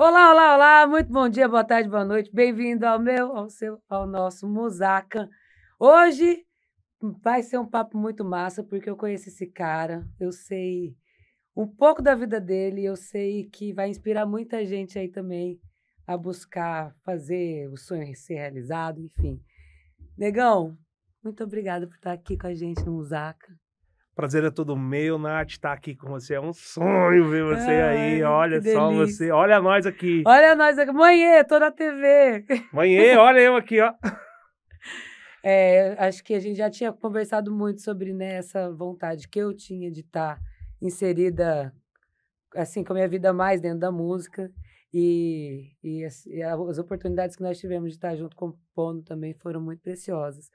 Olá, olá, olá, muito bom dia, boa tarde, boa noite. Bem-vindo ao meu, ao seu, ao nosso Musaca. Hoje vai ser um papo muito massa, porque eu conheço esse cara, eu sei um pouco da vida dele, eu sei que vai inspirar muita gente aí também a buscar fazer o sonho ser realizado, enfim. Negão, muito obrigada por estar aqui com a gente no Musaca. Prazer é todo meu, Nath, estar tá aqui com você. É um sonho ver você Ai, aí. Olha só delícia. você. Olha nós aqui. Olha nós aqui. Manhê, é tô na TV. Manhê, é, olha eu aqui, ó. É, acho que a gente já tinha conversado muito sobre né, essa vontade que eu tinha de estar tá inserida, assim, com a minha vida mais dentro da música. E, e, as, e as oportunidades que nós tivemos de estar tá junto compondo também foram muito preciosas.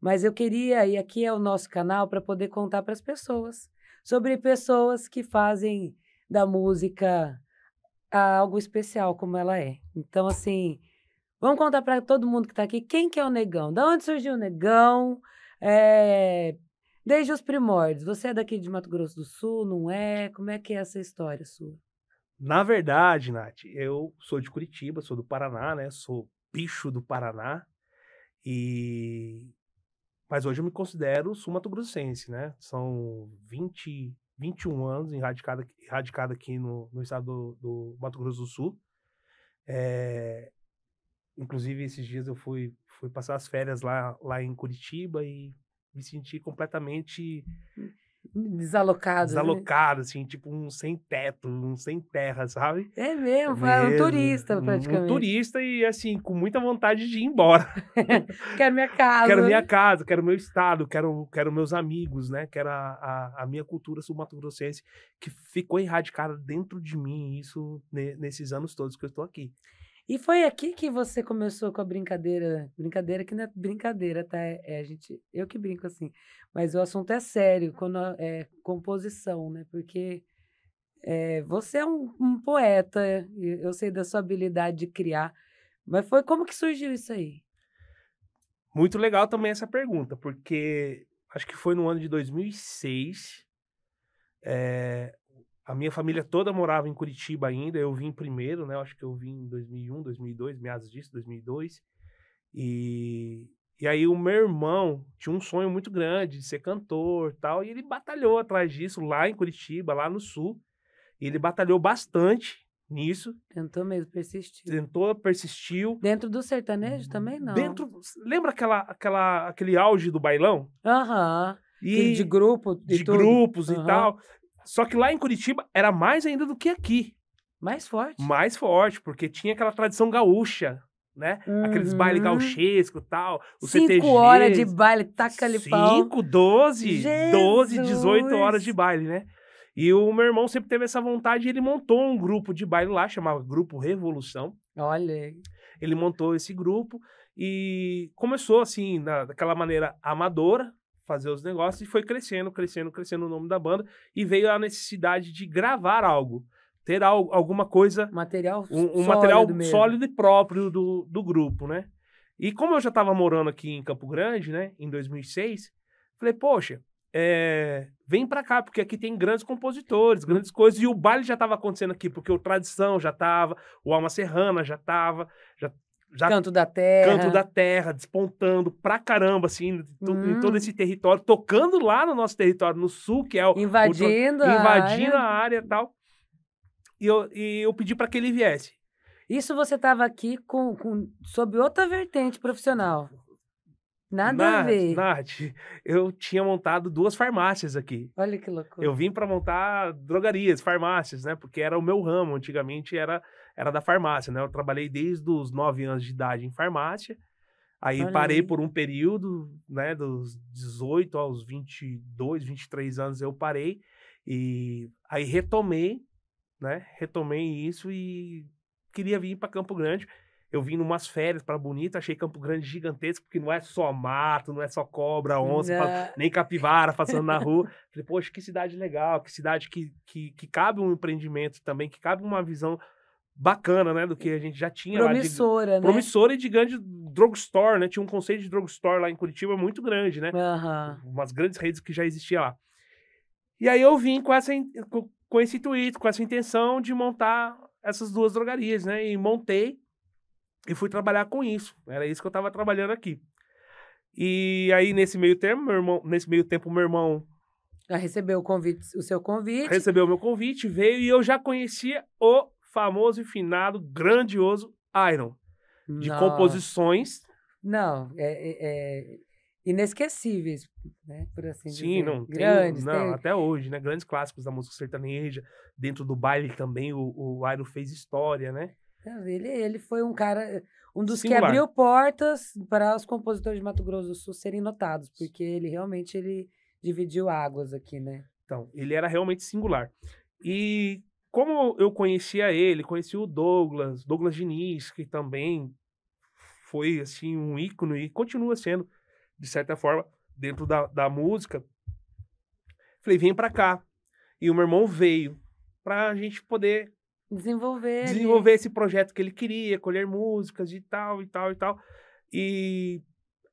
Mas eu queria, e aqui é o nosso canal, para poder contar para as pessoas sobre pessoas que fazem da música algo especial, como ela é. Então, assim, vamos contar para todo mundo que está aqui quem que é o Negão, da onde surgiu o Negão, é... desde os primórdios. Você é daqui de Mato Grosso do Sul, não é? Como é que é essa história sua? Na verdade, Nath, eu sou de Curitiba, sou do Paraná, né? Sou bicho do Paraná. E mas hoje eu me considero sumatogrossense, né? São 20, 21 anos erradicado, radicado aqui no, no estado do, do, Mato Grosso do Sul. É, inclusive, esses dias eu fui, fui passar as férias lá, lá em Curitiba e me senti completamente hum. Desalocado. Desalocado, né? assim, tipo um sem teto, um sem terra, sabe? É mesmo, é mesmo. um turista praticamente. Um turista e, assim, com muita vontade de ir embora. quero minha casa. Quero né? minha casa, quero meu estado, quero, quero meus amigos, né? Quero a, a, a minha cultura sul grossense que ficou erradicada dentro de mim, isso nesses anos todos que eu estou aqui. E foi aqui que você começou com a brincadeira. Brincadeira que não é brincadeira, tá? É, é gente, eu que brinco assim. Mas o assunto é sério, quando é composição, né? Porque é, você é um, um poeta, eu sei da sua habilidade de criar. Mas foi como que surgiu isso aí? Muito legal também essa pergunta, porque acho que foi no ano de 2006. É, a minha família toda morava em Curitiba ainda, eu vim primeiro, né? Eu acho que eu vim em 2001, 2002, meados disso, 2002. E, e aí o meu irmão tinha um sonho muito grande de ser cantor tal, e ele batalhou atrás disso lá em Curitiba, lá no Sul. E ele batalhou bastante nisso. Tentou mesmo, persistiu. Tentou, persistiu. Dentro do sertanejo também não. Dentro, lembra aquela, aquela, aquele auge do bailão? Aham. Uhum. E de grupo, de, de grupos uhum. e tal. Só que lá em Curitiba era mais ainda do que aqui. Mais forte. Mais forte, porque tinha aquela tradição gaúcha, né? Uhum. Aqueles baile uhum. gauchesco e tal. O Cinco CTG, horas de baile, taca ali pau. Cinco, doze, doze, dezoito horas de baile, né? E o meu irmão sempre teve essa vontade e ele montou um grupo de baile lá, chamava Grupo Revolução. Olha aí. Ele montou esse grupo e começou assim, na, daquela maneira amadora, fazer os negócios e foi crescendo, crescendo, crescendo o nome da banda e veio a necessidade de gravar algo, ter algo, alguma coisa, material um, um sólido material mesmo. sólido e próprio do, do grupo, né? E como eu já estava morando aqui em Campo Grande, né, em 2006, falei, poxa, é, vem para cá, porque aqui tem grandes compositores, grandes coisas, e o baile já estava acontecendo aqui, porque o Tradição já estava, o Alma Serrana já estava, já já Canto da Terra. Canto da Terra, despontando pra caramba, assim, hum. em todo hum. esse território, tocando lá no nosso território, no sul, que é o. Invadindo, o, o, invadindo a área e tal. E eu, e eu pedi para que ele viesse. Isso você estava aqui com, com, sob outra vertente profissional. Nada Nath, a ver. Nath, eu tinha montado duas farmácias aqui. Olha que loucura. Eu vim para montar drogarias, farmácias, né? Porque era o meu ramo. Antigamente era era da farmácia, né? Eu trabalhei desde os 9 anos de idade em farmácia. Aí Olha parei aí. por um período, né? Dos 18 aos 22, 23 anos eu parei. E aí retomei, né? Retomei isso e queria vir para Campo Grande. Eu vim numas férias para Bonita, achei Campo Grande gigantesco, porque não é só mato, não é só cobra, onça, nem capivara passando na rua. Falei, poxa, que cidade legal, que cidade que, que, que cabe um empreendimento também, que cabe uma visão bacana, né? Do que a gente já tinha Promissora, lá de, né? Promissora e de grande drugstore, né? Tinha um conceito de drugstore lá em Curitiba muito grande, né? Uhum. Umas grandes redes que já existia lá. E aí eu vim com, essa, com esse intuito, com essa intenção de montar essas duas drogarias, né? E montei e fui trabalhar com isso. Era isso que eu estava trabalhando aqui. E aí, nesse meio tempo, meu irmão, nesse meio tempo, meu irmão. Já recebeu o convite, o seu convite. Recebeu o meu convite, veio e eu já conhecia o famoso e finado, grandioso Iron. De Nossa. composições. Não, é, é, é inesquecíveis, né? Por assim Sim, dizer. não, grandes. Tem, não, tem... até hoje, né? Grandes clássicos da música sertaneja. Dentro do baile também o, o Iron fez história, né? É, ele, ele foi um cara, um dos Singular. que abriu portas para os compositores de Mato Grosso do Sul serem notados, porque ele realmente ele dividiu águas aqui, né? Então, ele era realmente singular. E como eu conhecia ele, conheci o Douglas, Douglas Diniz, que também foi assim um ícone e continua sendo, de certa forma, dentro da, da música. Falei, vem para cá. E o meu irmão veio para a gente poder desenvolver desenvolver esse projeto que ele queria, colher músicas e tal e tal e tal. E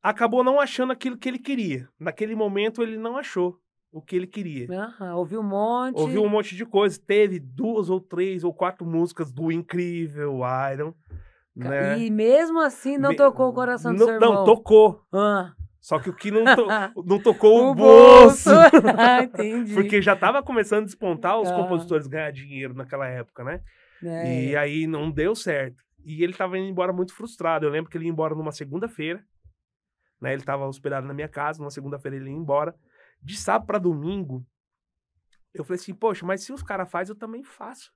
acabou não achando aquilo que ele queria. Naquele momento ele não achou o que ele queria. Uhum, ouviu um monte. Ouviu um monte de coisa. Teve duas ou três ou quatro músicas do incrível Iron. Né? E mesmo assim não Me... tocou o coração não, seu irmão. Não, tocou. Ah. Só que o que não, to... não tocou o, o bolso. ah, entendi. Porque já estava começando a despontar os ah. compositores ganhar dinheiro naquela época, né? É. E é. aí não deu certo. E ele estava indo embora muito frustrado. Eu lembro que ele ia embora numa segunda-feira. Né? Ele estava hospedado na minha casa. Numa segunda-feira ele ia embora de sábado para domingo, eu falei assim, poxa, mas se os caras fazem, eu também faço.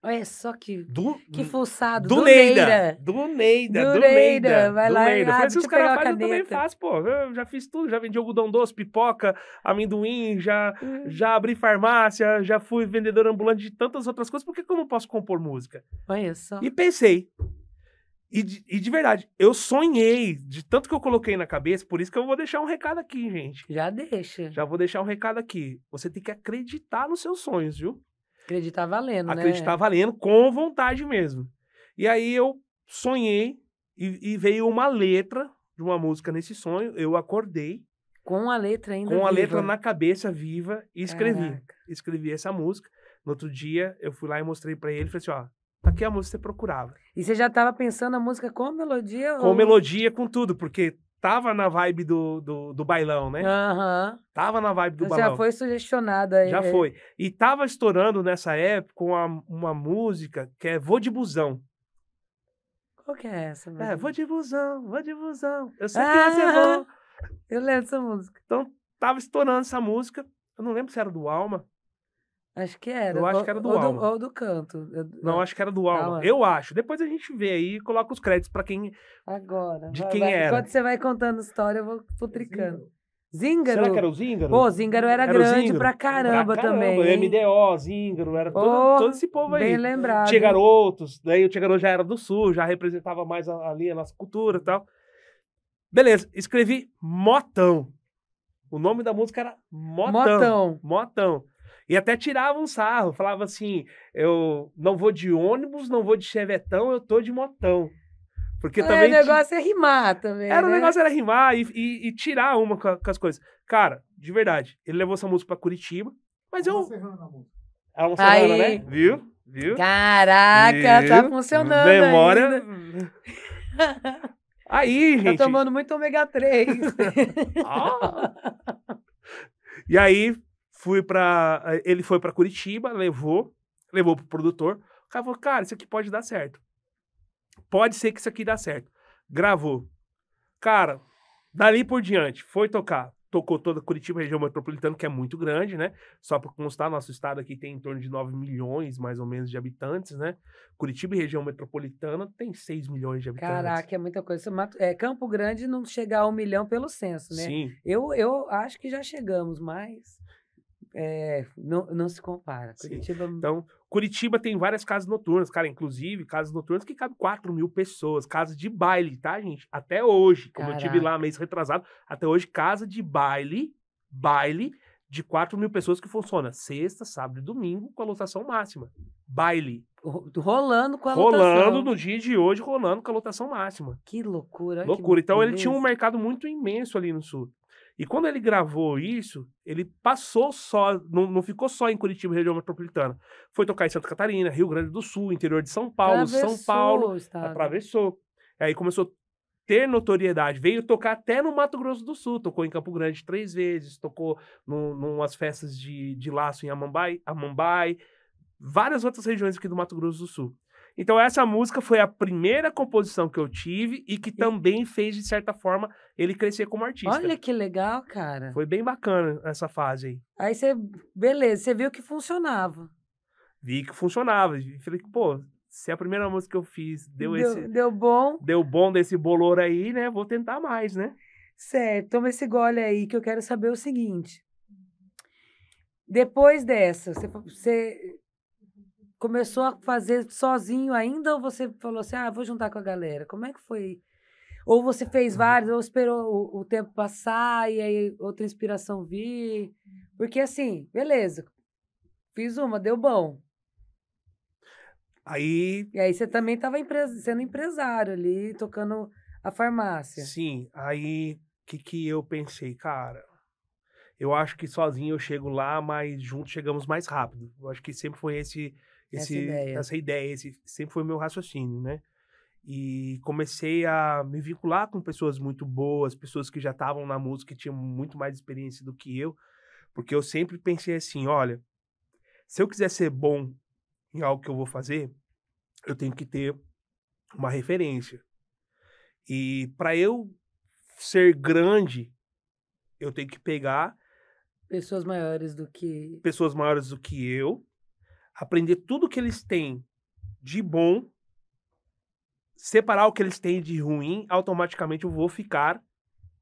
Olha só que, do, que fuçado. Do, do Neida, Do Neida. Do Neida. Vai lá. Neida. Ah, falei, se os caras fazem, eu também faço, pô. Eu já fiz tudo. Já vendi algodão doce, pipoca, amendoim, já, hum. já abri farmácia, já fui vendedor ambulante de tantas outras coisas. Por que, que eu não posso compor música? Olha só. E pensei, e de, e de, verdade, eu sonhei de tanto que eu coloquei na cabeça, por isso que eu vou deixar um recado aqui, gente. Já deixa. Já vou deixar um recado aqui. Você tem que acreditar nos seus sonhos, viu? Acreditar valendo, acreditar né? Acreditar valendo, com vontade mesmo. E aí eu sonhei e, e, veio uma letra de uma música nesse sonho. Eu acordei. Com a letra ainda. Com viva. a letra na cabeça viva e escrevi. Caraca. Escrevi essa música. No outro dia, eu fui lá e mostrei para ele e falei assim: ó, Aqui que a música você procurava. E você já estava pensando a música com melodia? Com ou... melodia, com tudo, porque tava na vibe do, do, do bailão, né? Uhum. Tava na vibe do então, bailão. Já foi sugestionada. aí? Já né? foi. E tava estourando nessa época uma, uma música que é Vou de Busão. Qual que é essa? Mano? É, Vou de Busão, Vou de Busão. Eu sei que você vou. Eu lembro dessa música. Então, tava estourando essa música. Eu não lembro se era do Alma. Acho que era. Eu acho que era do ou Alma. Do, ou do canto. Eu, não, é. acho que era do Alma. Calma. Eu acho. Depois a gente vê aí e coloca os créditos para quem. Agora. De vai, quem vai. era. Enquanto você vai contando história, eu vou putricando. Zíngaro. Será que era o Zíngaro? Pô, Zíngaro era, era grande Zíngaro. pra caramba, pra caramba também. Hein? MDO, Zíngaro, era todo, todo esse povo aí. Bem lembrado. Tinha outros, daí o Chegaroto já era do Sul, já representava mais ali a nossa cultura e tal. Beleza, escrevi Motão. O nome da música era Motão. Motão. Motão. E até tirava um sarro, falava assim: eu não vou de ônibus, não vou de chevetão, eu tô de motão. Porque é, também. O negócio é rimar também. Era né? o negócio era rimar e, e, e tirar uma com, com, as coisas. Cara, de verdade, ele levou essa música pra Curitiba, mas eu. É uma serrana, né? Viu? Viu? Caraca, tá Viu? tá funcionando. Memória. Aí, tá gente. Tá tomando muito ômega 3. ah. E aí, Fui para eh, ele foi para Curitiba, levou, levou pro produtor. O cara falou: "Cara, isso aqui pode dar certo. Pode ser que isso aqui dá certo." Gravou. Cara, dali por diante, foi tocar tocou toda Curitiba, região metropolitana, que é muito grande, né? Só para constar, nosso estado aqui tem em torno de 9 milhões, mais ou menos, de habitantes, né? Curitiba região metropolitana tem 6 milhões de habitantes. Caraca, é muita coisa. É, é, Campo Grande não chegar a um milhão pelo censo, né? Sim. Eu, eu acho que já chegamos, mas... É, não, não se compara. Curitiba... Então, Curitiba tem várias casas noturnas, cara. Inclusive, casas noturnas que cabem 4 mil pessoas. Casa de baile, tá, gente? Até hoje, como Caraca. eu tive lá mês retrasado, até hoje, casa de baile, baile de 4 mil pessoas que funciona sexta, sábado e domingo com a lotação máxima. Baile. Rolando com a rolando lotação. Rolando no dia de hoje, rolando com a lotação máxima. Que loucura. Loucura. Que então, beleza. ele tinha um mercado muito imenso ali no sul. E quando ele gravou isso, ele passou só, não, não ficou só em Curitiba, região metropolitana. Foi tocar em Santa Catarina, Rio Grande do Sul, interior de São Paulo, atravessou São Paulo. Atravessou. Aí começou a ter notoriedade. Veio tocar até no Mato Grosso do Sul. Tocou em Campo Grande três vezes, tocou num, numas festas de, de laço em Amambai, Amambai, várias outras regiões aqui do Mato Grosso do Sul. Então, essa música foi a primeira composição que eu tive e que também fez, de certa forma, ele crescer como artista. Olha que legal, cara. Foi bem bacana essa fase aí. Aí você, beleza, você viu que funcionava. Vi que funcionava. Falei que pô, se é a primeira música que eu fiz deu, deu esse. Deu bom. Deu bom desse bolor aí, né? Vou tentar mais, né? Certo, toma esse gole aí que eu quero saber o seguinte. Depois dessa, você, você começou a fazer sozinho ainda ou você falou assim, ah, vou juntar com a galera? Como é que foi ou você fez uhum. vários, ou esperou o, o tempo passar e aí outra inspiração vir. Porque assim, beleza, fiz uma, deu bom. Aí. E aí você também estava sendo empresário ali, tocando a farmácia. Sim, aí o que, que eu pensei, cara? Eu acho que sozinho eu chego lá, mas juntos chegamos mais rápido. Eu acho que sempre foi esse, esse essa ideia, essa ideia esse, sempre foi meu raciocínio, né? e comecei a me vincular com pessoas muito boas, pessoas que já estavam na música e tinham muito mais experiência do que eu, porque eu sempre pensei assim, olha, se eu quiser ser bom em algo que eu vou fazer, eu tenho que ter uma referência. E para eu ser grande, eu tenho que pegar pessoas maiores do que pessoas maiores do que eu, aprender tudo que eles têm de bom separar o que eles têm de ruim, automaticamente eu vou ficar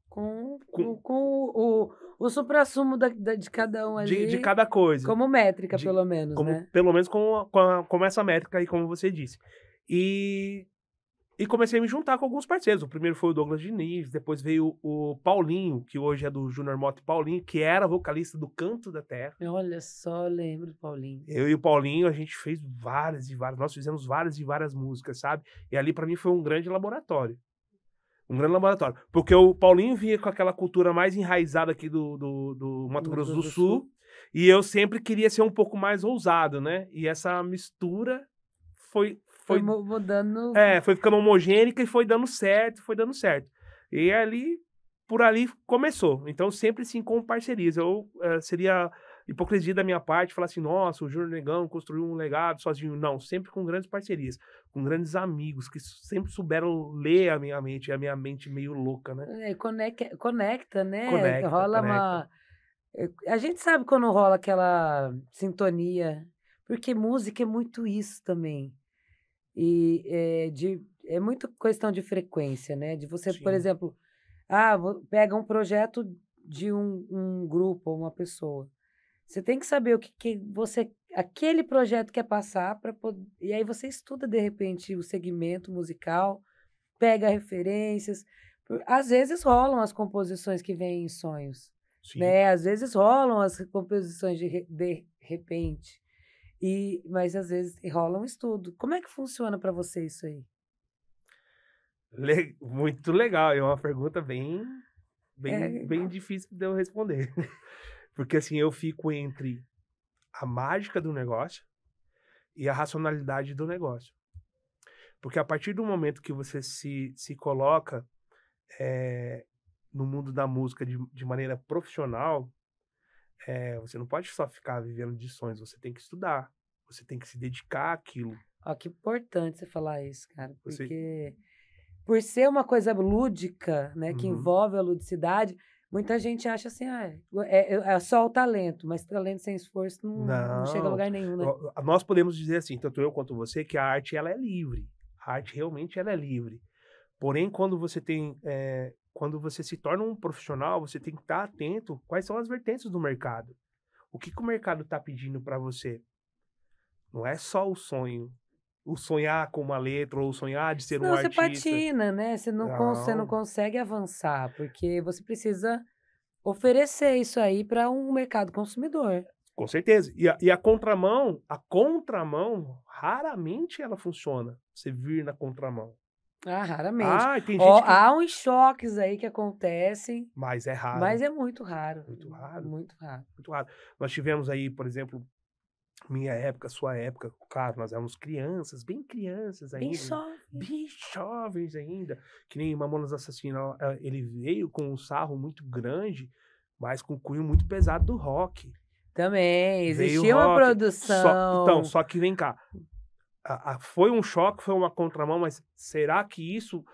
com, com, com o, o, o supra-sumo de cada um ali. De, de cada coisa. Como métrica, de, pelo menos, como, né? Pelo menos com, com, a, com essa métrica aí, como você disse. E e comecei a me juntar com alguns parceiros. O primeiro foi o Douglas Diniz, depois veio o Paulinho, que hoje é do Junior Moto Paulinho, que era vocalista do Canto da Terra. Olha só, lembro do Paulinho. Eu e o Paulinho, a gente fez várias e várias, nós fizemos várias e várias músicas, sabe? E ali para mim foi um grande laboratório. Um grande laboratório. Porque o Paulinho vinha com aquela cultura mais enraizada aqui do, do, do Mato Grosso do, do Sul, Sul, e eu sempre queria ser um pouco mais ousado, né? E essa mistura foi foi, foi mudando. É, foi ficando homogênica e foi dando certo, foi dando certo. E ali, por ali começou. Então sempre sim com parcerias. Eu é, seria hipocrisia da minha parte falar assim, nossa, o Júnior Negão construiu um legado sozinho. Não, sempre com grandes parcerias, com grandes amigos que sempre souberam ler a minha mente, a minha mente meio louca, né? É, conecta, conecta, né? Conecta, rola conecta. uma. É, a gente sabe quando rola aquela sintonia, porque música é muito isso também. E é, de, é muito questão de frequência, né? De você, Sim. por exemplo, ah, pega um projeto de um, um grupo ou uma pessoa. Você tem que saber o que, que você aquele projeto quer passar para e aí você estuda de repente o segmento musical, pega referências. Às vezes rolam as composições que vêm em sonhos, Sim. né? Às vezes rolam as composições de, de repente. E, mas às vezes rola um estudo. Como é que funciona para você isso aí? Le... Muito legal. É uma pergunta bem, bem, é... bem difícil de eu responder. Porque assim, eu fico entre a mágica do negócio e a racionalidade do negócio. Porque a partir do momento que você se, se coloca é, no mundo da música de, de maneira profissional, é, você não pode só ficar vivendo de sonhos, você tem que estudar, você tem que se dedicar àquilo. Ó, que importante você falar isso, cara, porque você... por ser uma coisa lúdica, né, que uhum. envolve a ludicidade, muita gente acha assim, ah, é, é, é só o talento, mas talento sem esforço não, não, não chega a lugar nenhum, né? Nós podemos dizer assim, tanto eu quanto você, que a arte ela é livre, a arte realmente ela é livre. Porém, quando você tem é, quando você se torna um profissional, você tem que estar tá atento quais são as vertentes do mercado. O que, que o mercado está pedindo para você? Não é só o sonho. O sonhar com uma letra ou sonhar de ser não, um artista. Não, você patina, né? Você não, não. você não consegue avançar, porque você precisa oferecer isso aí para um mercado consumidor. Com certeza. E a, e a contramão, a contramão, raramente ela funciona. Você vir na contramão. Ah, raramente. Ah, tem gente Ó, que... Há uns choques aí que acontecem. Mas é raro. Mas é muito raro. Muito raro. Muito raro. Muito raro. Nós tivemos aí, por exemplo, minha época, sua época, claro, nós éramos crianças, bem crianças ainda. Bem jovens. Bem jovens ainda. Que nem Mamonas Assassino, ele veio com um sarro muito grande, mas com cunho muito pesado do rock. Também, existia uma produção. Só, então, só que vem cá, a, a, foi um choque, foi uma contramão, mas será que isso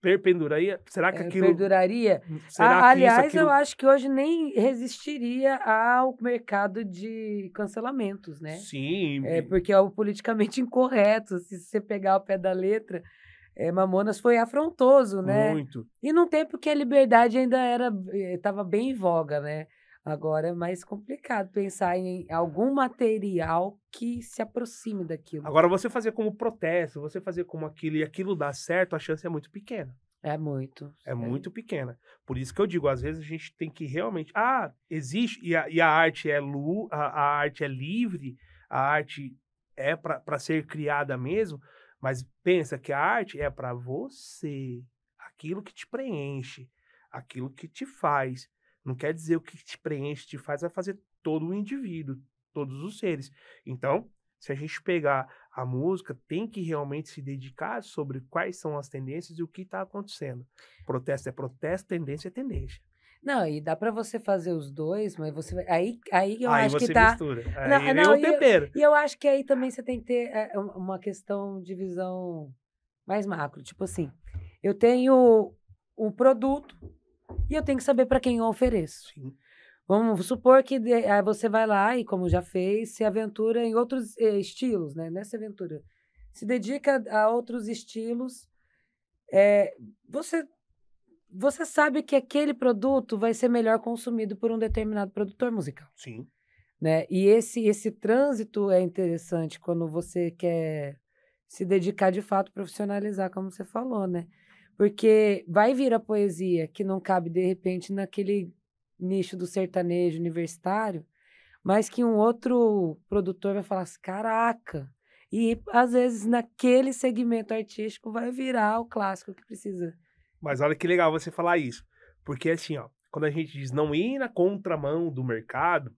perpenduraria? Será que é, aquilo. Perduraria. Hum, será ah, aliás, aquilo... eu acho que hoje nem resistiria ao mercado de cancelamentos, né? Sim. É, porque é o politicamente incorreto. Se você pegar o pé da letra, é, Mamonas foi afrontoso, né? Muito. E num tempo que a liberdade ainda era estava eh, bem em voga, né? Agora é mais complicado pensar em algum material que se aproxime daquilo. Agora, você fazer como protesto, você fazer como aquilo e aquilo dá certo, a chance é muito pequena. É muito. É, é, muito pequena. Por isso que eu digo, às vezes a gente tem que realmente. Ah, existe, e a, e a arte é lu, a, a arte é livre, a arte é para ser criada mesmo, mas pensa que a arte é para você, aquilo que te preenche, aquilo que te faz não quer dizer o que te preenche, te faz, vai fazer todo o indivíduo, todos os seres. Então, se a gente pegar a música, tem que realmente se dedicar sobre quais são as tendências e o que está acontecendo. Protesto é protesto, tendência é tendência. Não, e dá para você fazer os dois, mas você aí aí eu aí acho que tá mistura. Aí não, não, é o tempero. E eu, eu, acho que aí também você tem que ter é, é uma questão de visão mais macro, tipo assim, eu tenho um produto e eu tenho que saber para quem eu ofereço. Sim. Vamos supor que de, eh, você vai lá e, como já fez, se aventura em outros eh, estilos, né? Nessa aventura. Se dedica a outros estilos. É, você, você sabe que aquele produto vai ser melhor consumido por um determinado produtor musical. Sim. Né? E esse, esse trânsito é interessante quando você quer se dedicar de fato, profissionalizar, como você falou, né? Porque vai vir a poesia que não cabe, de repente, naquele nicho do sertanejo universitário, mas que um outro produtor vai falar assim: caraca! E às vezes naquele segmento artístico vai virar o clássico que precisa. Mas olha que legal você falar isso. Porque assim, ó, quando a gente diz não ir na contramão do mercado,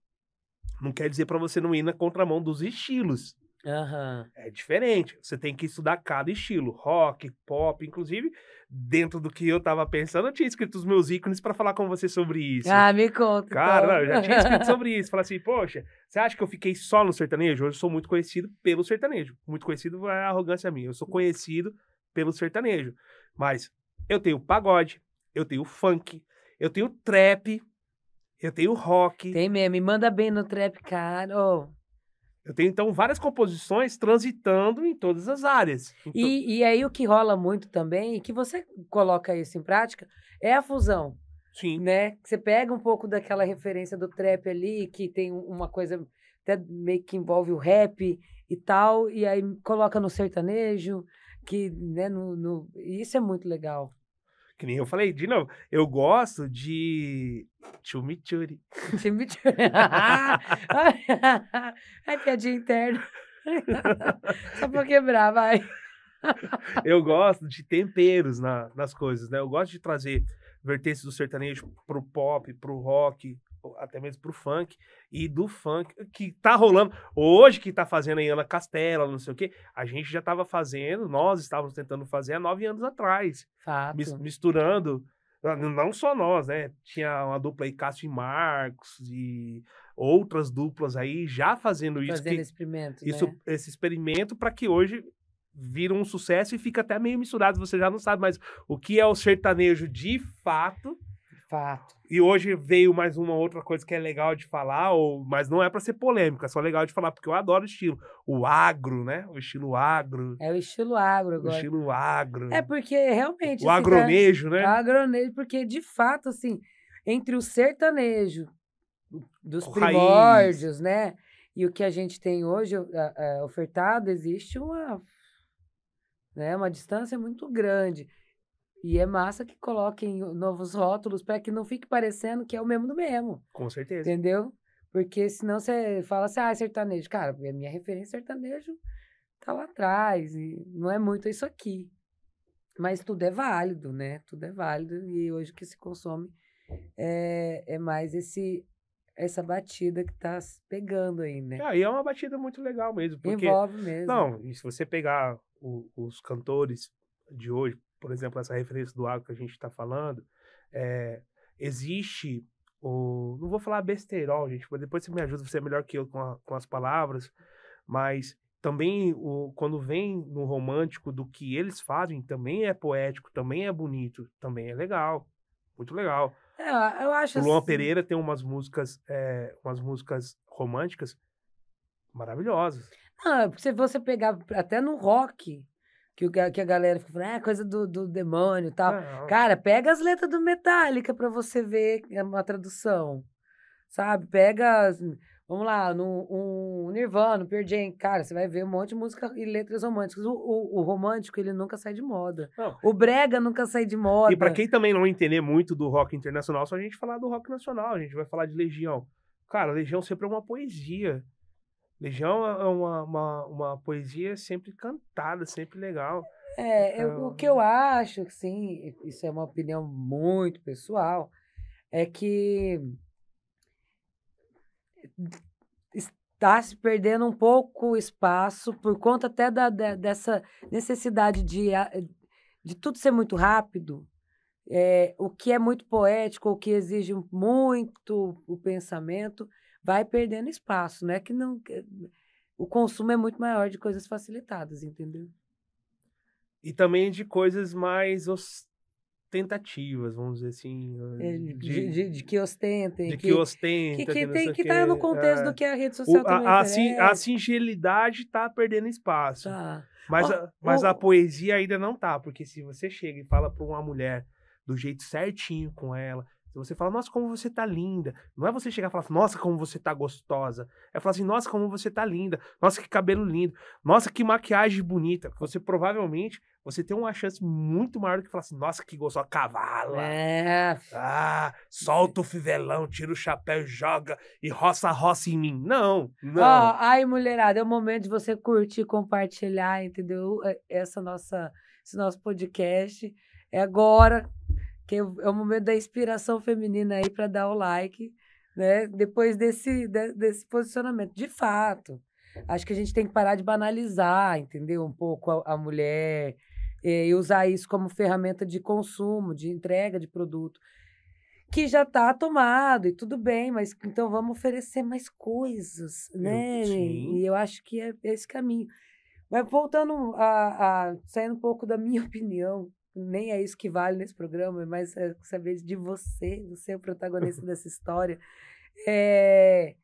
não quer dizer para você não ir na contramão dos estilos. Uhum. É diferente. Você tem que estudar cada estilo, rock, pop, inclusive, dentro do que eu tava pensando, eu tinha escrito os meus ícones para falar com você sobre isso. Ah, me conta. Cara, então. eu já tinha escrito sobre isso. Falar assim, poxa, você acha que eu fiquei só no sertanejo? Hoje eu sou muito conhecido pelo sertanejo. Muito conhecido é arrogância minha. Eu sou conhecido pelo sertanejo. Mas eu tenho pagode, eu tenho funk, eu tenho trap, eu tenho rock. Tem mesmo, me manda bem no trap, cara. Oh. Eu tenho, então, várias composições transitando em todas as áreas. Então e, e aí o que rola muito também, e que você coloca isso em prática, é a fusão. Sim. Né? Você pega um pouco daquela referência do trap ali, que tem uma coisa até meio que envolve o rap e tal, e aí coloca no sertanejo, que, né, no, no... isso é muito legal. Que nem eu falei, de novo, eu gosto de Chimichurri. Chimichurri. é piadinha interna. Só pra quebrar, é vai. Eu gosto de temperos na, nas coisas, né? Eu gosto de trazer vertentes do sertanejo pro pop, pro rock, até mesmo pro funk e do funk que tá rolando hoje que tá fazendo aí Ana Castela, não sei o que, a gente já tava fazendo, nós estávamos tentando fazer há nove anos atrás, Fato. misturando ah, não só nós, né? Tinha uma dupla aí, Cássio e Marcos, e outras duplas aí já fazendo isso. Fazendo que, experimento, isso, né? Esse experimento para que hoje vira um sucesso e fica até meio misturado. Você já não sabe mais o que é o sertanejo de fato Fato. E hoje veio mais uma outra coisa que é legal de falar, ou, mas não é para ser polêmica, é só legal de falar, porque eu adoro o estilo. O agro, né? O estilo agro. É o estilo agro agora. O estilo agro. É porque realmente. O assim, tá agronejo, né? né? Tá o agronejo, porque de fato, assim, entre o sertanejo dos o primórdios, raiz. né? E o que a gente tem hoje ofertado, existe uma, né, uma distância muito grande. E é massa que coloquem novos rótulos para que não fique parecendo que é o mesmo do mesmo. Com certeza. Entendeu? Porque senão você fala assim, ah, é sertanejo. Cara, a minha referência é sertanejo tá lá atrás. E não é muito isso aqui. Mas tudo é válido, né? Tudo é válido. E hoje o que se consome é, é mais esse essa batida que tá pegando aí, né? Ah, e é uma batida muito legal mesmo. Porque, Envolve mesmo. Não, e se você pegar o, os cantores de hoje, por exemplo, essa referência do água que a gente está falando, é, existe o. Não vou falar besteirol, gente, mas depois você me ajuda, você é melhor que eu com, a, com as palavras, mas também o, quando vem no romântico do que eles fazem, também é poético, também é bonito, também é legal. Muito legal. É, eu acho o Luan assim... Pereira tem umas músicas, é, umas músicas românticas maravilhosas. Ah, se você pegar até no rock, que, que a galera fica falando, ah, é ah, coisa do, do demônio e tal. Não. Cara, pega as letras do Metallica pra você ver uma tradução, sabe? Pega, vamos lá, no, um Nirvana, no Pearl Jam, cara, você vai ver um monte de música e letras românticas. O, o, o romântico, ele nunca sai de moda. Não. O brega nunca sai de moda. E pra quem também não entender muito do rock internacional, só a gente falar do rock nacional, a gente vai falar de Legião. Cara, Legião sempre é uma poesia. Legião é, é uma, uma, uma poesia sempre cantada, sempre legal. É, eu, o que eu acho, sim, isso é uma opinião muito pessoal, é que está se perdendo um pouco o espaço por conta até da, da, dessa necessidade de, de tudo ser muito rápido, é, o que é muito poético, o que exige muito o pensamento, vai perdendo espaço. Não é que não. O consumo é muito maior de coisas facilitadas, entendeu? E também de coisas mais ostentativas, vamos dizer assim. Eh, é, de, de, de, de que ostentem. De que, que ostentem. Que, que, tem, que tá no contexto é, do que a rede social o, também a, a singelidade está perdendo espaço. Tá. Mas, oh, a, mas oh, a poesia ainda não tá, porque se você chega e fala para uma mulher do jeito certinho com ela, você fala, nossa, como você tá linda. Não é você chegar e falar, nossa, como você tá gostosa. É falar assim, nossa, como você tá linda. Nossa, que cabelo lindo. Nossa, que maquiagem bonita. Você provavelmente, você tem uma chance muito maior do que falar assim, nossa, que gostosa, cavala. É. Ah, solta o fivelão, tira o chapéu, joga e roça roça em mim. Não, não. Oh, ai, mulherada, é o momento de você curtir, compartilhar, entendeu? É, essa nossa, esse nosso podcast. É agora, que é, é o momento da inspiração feminina aí para dar o like, né? Depois desse, desse posicionamento. De fato, acho que a gente tem que parar de banalizar, entendeu? Um pouco a, a mulher é, e usar isso como ferramenta de consumo, de entrega de produto, que já está tomado e tudo bem, mas então vamos oferecer mais coisas, né? e eu acho que é esse caminho. Mas voltando a, a saindo um pouco da minha opinião, nem é isso que vale nesse programa, é mas é saber de você, você o protagonista dessa história. É,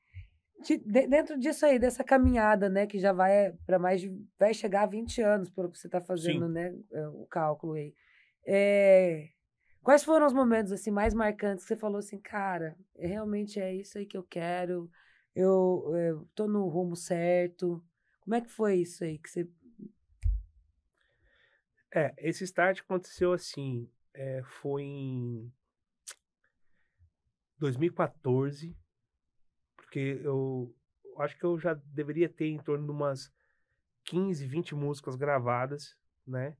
de, dentro disso aí, dessa caminhada, né, que já vai para mais de, vai chegar a 20 anos, pelo que você está fazendo, Sim. né, é, o cálculo aí. É, quais foram os momentos assim mais marcantes que você falou assim, cara, realmente é isso aí que eu quero, eu, eu é, tô no rumo certo. Como é que foi isso aí que você é, esse start aconteceu assim, é, foi em 2014, porque eu acho que eu já deveria ter em torno de umas 15, 20 músicas gravadas, né?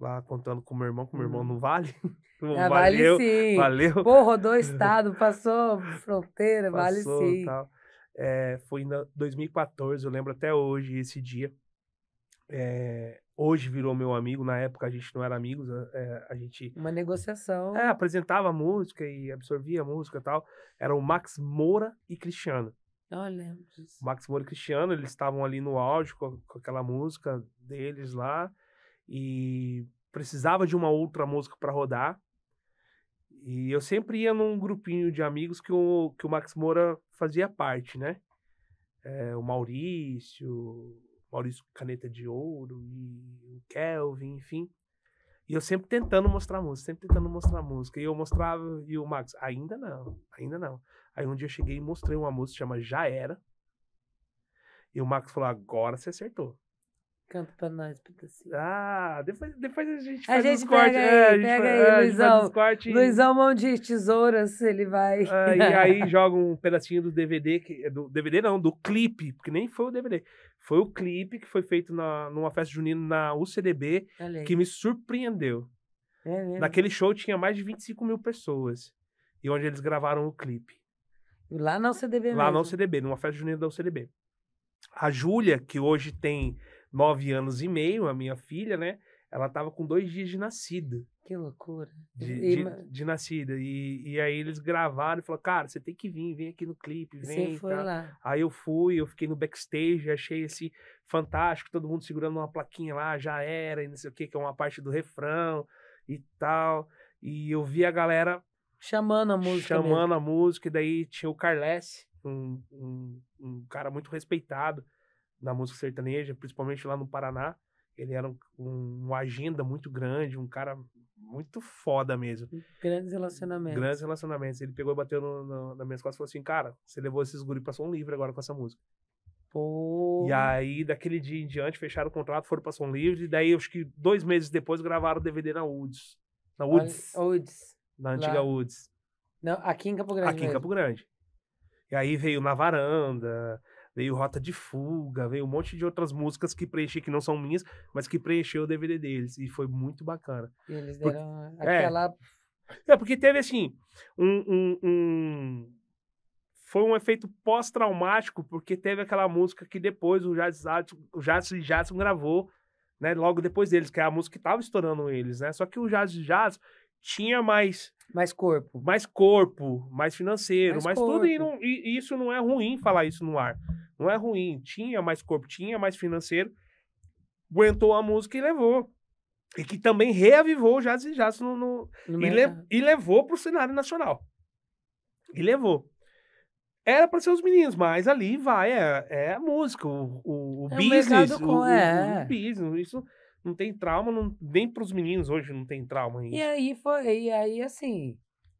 Lá contando com meu irmão, o meu irmão não hum. ah, vale. valeu, vale sim. Valeu. Pô, rodou o estado, passou fronteira, passou, vale sim. Tal. É, foi em 2014, eu lembro até hoje esse dia. É, hoje virou meu amigo. Na época a gente não era amigos, é, a gente. Uma negociação. É, apresentava música e absorvia música e tal. Era o Max Moura e Cristiano. Olha. Ah, o Max Moura e Cristiano, eles estavam ali no áudio com, com, aquela música deles lá e precisava de uma outra música para rodar. E eu sempre ia num grupinho de amigos que o, que o Max Moura fazia parte, né? É, o Maurício, Maurício Caneta de Ouro e o Kelvin, enfim. E eu sempre tentando mostrar música, sempre tentando mostrar música. E eu mostrava, e o Max, ainda não, ainda não. Aí um dia eu cheguei e mostrei uma música que chama Já Era. E o Max falou: agora você acertou. Canta pra nós, pedacinho. Ah, depois, depois a gente faz a gente cortes. É, aí, é, a gente pega faz, aí, é, Luizão. Luizão, mão de tesouras, ele vai. Ah, e aí joga um pedacinho do DVD, que, do DVD não, do clipe, porque nem foi o DVD foi o clipe que foi feito na, numa festa junina na UCDB que me surpreendeu. É mesmo? Naquele show tinha mais de 25 mil pessoas. E onde eles gravaram o clipe. Lá na UCDB Lá mesmo. na UCDB, numa festa junina da UCDB. A Júlia, que hoje tem nove anos e meio, a minha filha, né? Ela tava com dois dias de nascida. Que loucura. De, e, de, de, nascida. E, e aí eles gravaram e falaram, cara, você tem que vir, vem aqui no clipe, vem. Você foi tá? lá. Aí eu fui, eu fiquei no backstage, achei esse fantástico, todo mundo segurando uma plaquinha lá, já era, e não sei o que, que é uma parte do refrão e tal. E eu vi a galera... Chamando a música Chamando mesmo. a música, e daí tinha o Carless, um, um, um cara muito respeitado na música sertaneja, principalmente lá no Paraná. Ele era um, um, uma agenda muito grande, um cara muito foda mesmo. Hum, grandes relacionamentos. Grandes relacionamentos. Ele pegou e bateu no, no, nas minhas costas e falou assim: Cara, você levou esses guri pra São livre agora com essa música. Pô. E aí, daquele dia em diante, fecharam o contrato, foram pra São livre. E daí, acho que dois meses depois, gravaram o DVD na Woods. Na Woods. Olha, Woods. Na antiga Lá. Woods. Não, aqui em Campo Grande. Aqui mesmo. em Campo Grande. E aí veio na varanda veio Rota de Fuga, veio um monte de outras músicas que preenchi, que não são minhas, mas que preencheu o DVD deles. E foi muito bacana. E eles deram Por... É. aquela. É. é, porque teve assim, um... um, um foi um efeito pós-traumático, porque teve aquela música que depois o Jazz e Jazz gravou, né? Logo depois deles, que é a música que estava estourando eles, né? Só que o Jazz e Jazz, tinha mais. Mais corpo. Mais corpo, mais financeiro, mais, mais tudo. E, não, e, isso não é ruim falar isso no ar. Não é ruim. Tinha mais corpo, tinha mais financeiro. Aguentou a música e levou. E que também reavivou o Jazz e Jazz no, no, no e, le, e levou cenário nacional. E levou. Era para ser os meninos, mas ali vai, é, é a música, o, o, o é business. O, com, o, o é. business, isso não tem trauma, não, nem para os meninos hoje não tem trauma. E aí foi, e aí assim,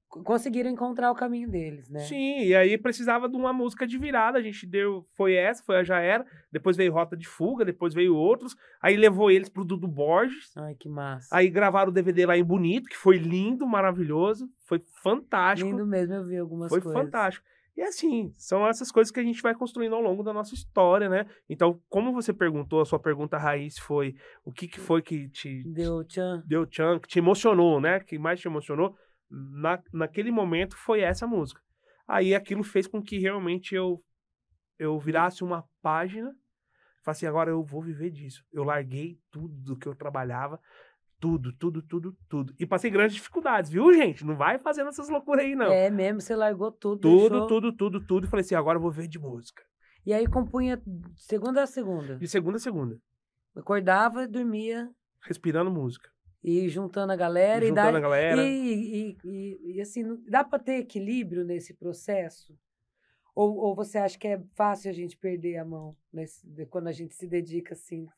conseguiram encontrar o caminho deles, né? Sim, e aí precisava de uma música de virada, a gente deu, foi essa, foi a Já Era, depois veio Rota de Fuga, depois veio outros, aí levou eles pro Dudu Borges. Ai, que massa. Aí gravaram o DVD lá em Bonito, que foi lindo, maravilhoso, foi fantástico. Lindo mesmo, eu vi algumas foi coisas. Foi fantástico. E assim, são essas coisas que a gente vai construindo ao longo da nossa história, né? Então, como você perguntou, a sua pergunta raiz foi o que, que foi que te. Deu tchan. Deu tchan, que te emocionou, né? Que mais te emocionou. Na, naquele momento foi essa música. Aí aquilo fez com que realmente eu, eu virasse uma página. Falei assim, agora eu vou viver disso. Eu larguei tudo do que eu trabalhava tudo, tudo, tudo, tudo. E passei grandes dificuldades, viu, gente? Não vai fazendo essas loucuras aí, não. É mesmo, você largou tudo. Tudo, deixou... tudo, tudo, tudo. E falei assim, agora eu vou ver de música. E aí compunha segunda a segunda? De segunda a segunda. Acordava, dormia. Respirando música. E juntando a galera. E juntando e dá... a galera. E, e, e, assim, dá pra ter equilíbrio nesse processo? Ou, ou você acha que é fácil a gente perder a mão nesse, quando a gente se dedica assim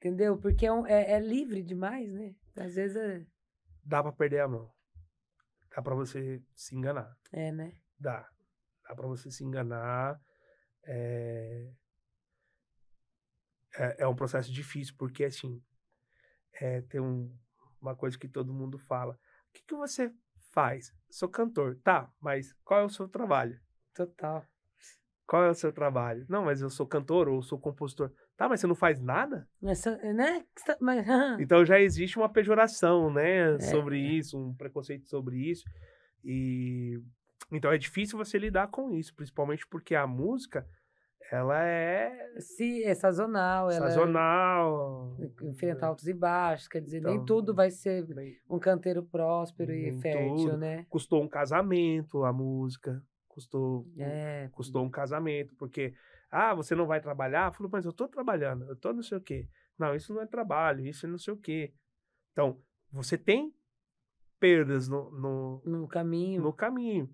Entendeu? Porque é, um, é, é livre demais, né? Às vezes é... Dá pra perder a mão. Dá pra você se enganar. É, né? Dá. Dá pra você se enganar. É, é, é um processo difícil, porque assim, é, tem um, uma coisa que todo mundo fala. O que, que você faz? Sou cantor. Tá, mas qual é o seu trabalho? Total. Qual é o seu trabalho? Não, mas eu sou cantor ou sou compositor. Tá, mas você não faz nada? né? Tá, mas, ah. Então já existe uma pejoração, né? É, sobre é. isso, um preconceito sobre isso. E então é difícil você lidar com isso, principalmente porque a música ela é se é sazonal, é sazonal. É... enfrentar altos e baixos, quer dizer, então, nem tudo vai ser um canteiro próspero e fértil, tudo. né? Custou um casamento a música, custou é. custou um casamento, porque ah, você não vai trabalhar? Falei, mas eu estou trabalhando, eu estou não sei o quê. Não, isso não é trabalho, isso é não sei o quê. Então, você tem perdas no, no, no caminho. No caminho.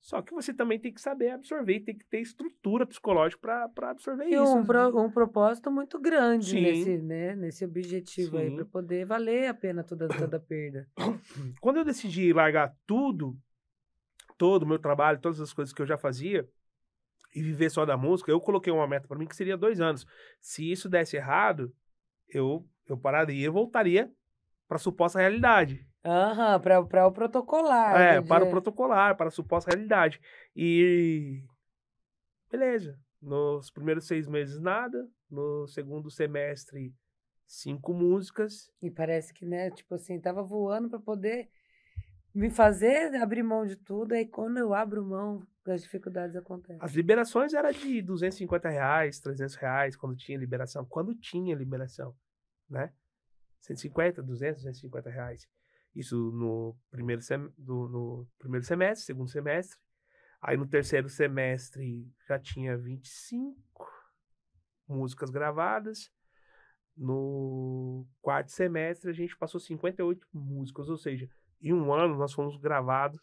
Só que você também tem que saber absorver, tem que ter estrutura psicológica para absorver e isso. Um, né? pro, um propósito muito grande nesse, né, nesse objetivo Sim. aí, para poder valer a pena toda, toda perda. Quando eu decidi largar tudo, todo o meu trabalho, todas as coisas que eu já fazia, e viver só da música, eu coloquei uma meta para mim que seria dois anos. Se isso desse errado, eu, eu pararia e voltaria para a suposta realidade. Aham, uhum, para, para o protocolar. É, para o protocolar, para a suposta realidade. E. Beleza. Nos primeiros seis meses, nada. No segundo semestre, cinco músicas. E parece que, né, tipo assim, tava voando para poder me fazer abrir mão de tudo, aí quando eu abro mão, as dificuldades acontecem. As liberações eram de 250 reais, 300 reais, quando tinha liberação. Quando tinha liberação, né? 150, 200, 250 reais. Isso no primeiro, sem, do, no primeiro semestre, segundo semestre. Aí no terceiro semestre já tinha 25 músicas gravadas. No quarto semestre a gente passou 58 músicas, ou seja, em um ano nós fomos gravados,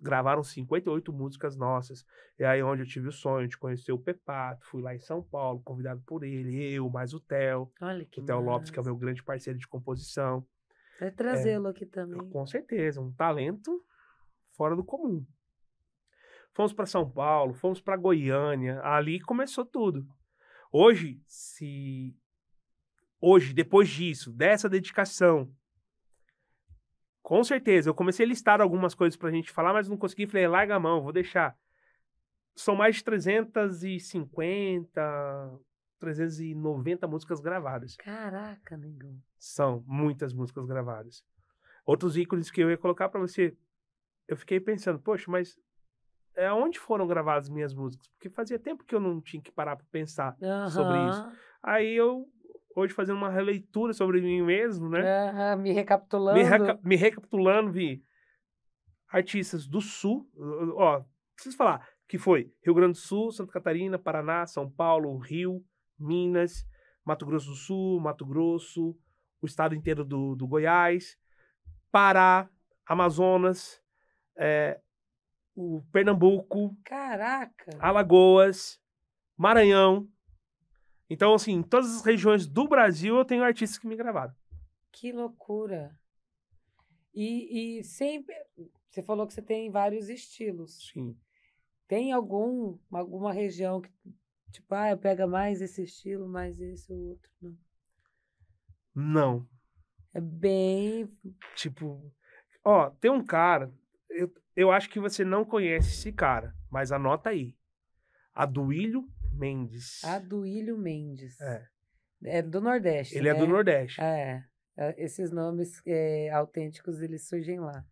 gravaram 58 músicas nossas. e aí é onde eu tive o sonho de conhecer o Pepato, fui lá em São Paulo, convidado por ele, eu, mais o Theo. Olha que O Theo Lopes, que é o meu grande parceiro de composição. Vai trazê-lo é, aqui também. Com certeza, um talento fora do comum. Fomos para São Paulo, fomos para Goiânia, ali começou tudo. Hoje, se hoje, depois disso, dessa dedicação, com certeza. Eu comecei a listar algumas coisas pra gente falar, mas não consegui. Falei, larga a mão, vou deixar. São mais de 350, 390 músicas gravadas. Caraca, negão. São muitas músicas gravadas. Outros ícones que eu ia colocar para você, eu fiquei pensando, poxa, mas é onde foram gravadas minhas músicas? Porque fazia tempo que eu não tinha que parar para pensar uhum. sobre isso. Aí eu hoje fazendo uma releitura sobre mim mesmo, né? Uhum, me recapitulando. Me, reca me, recapitulando, vi artistas do Sul, uh, ó, preciso falar, que foi Rio Grande do Sul, Santa Catarina, Paraná, São Paulo, Rio, Minas, Mato Grosso do Sul, Mato Grosso, o estado inteiro do, do Goiás, Pará, Amazonas, é, o Pernambuco, Caraca, Alagoas, Maranhão, então, assim, em todas as regiões do Brasil eu tenho artistas que me gravaram. Que loucura! E, e sempre. Você falou que você tem vários estilos. Sim. Tem algum, alguma região que, tipo, ah, pega mais esse estilo, mais esse outro? Não. Não. É bem. Tipo. Ó, tem um cara. Eu, eu acho que você não conhece esse cara, mas anota aí. a Aduílio Mendes. Aduílio Mendes. É. É do Nordeste. Ele né? é do né? Nordeste. É. é. Esses nomes é, autênticos eles surgem lá.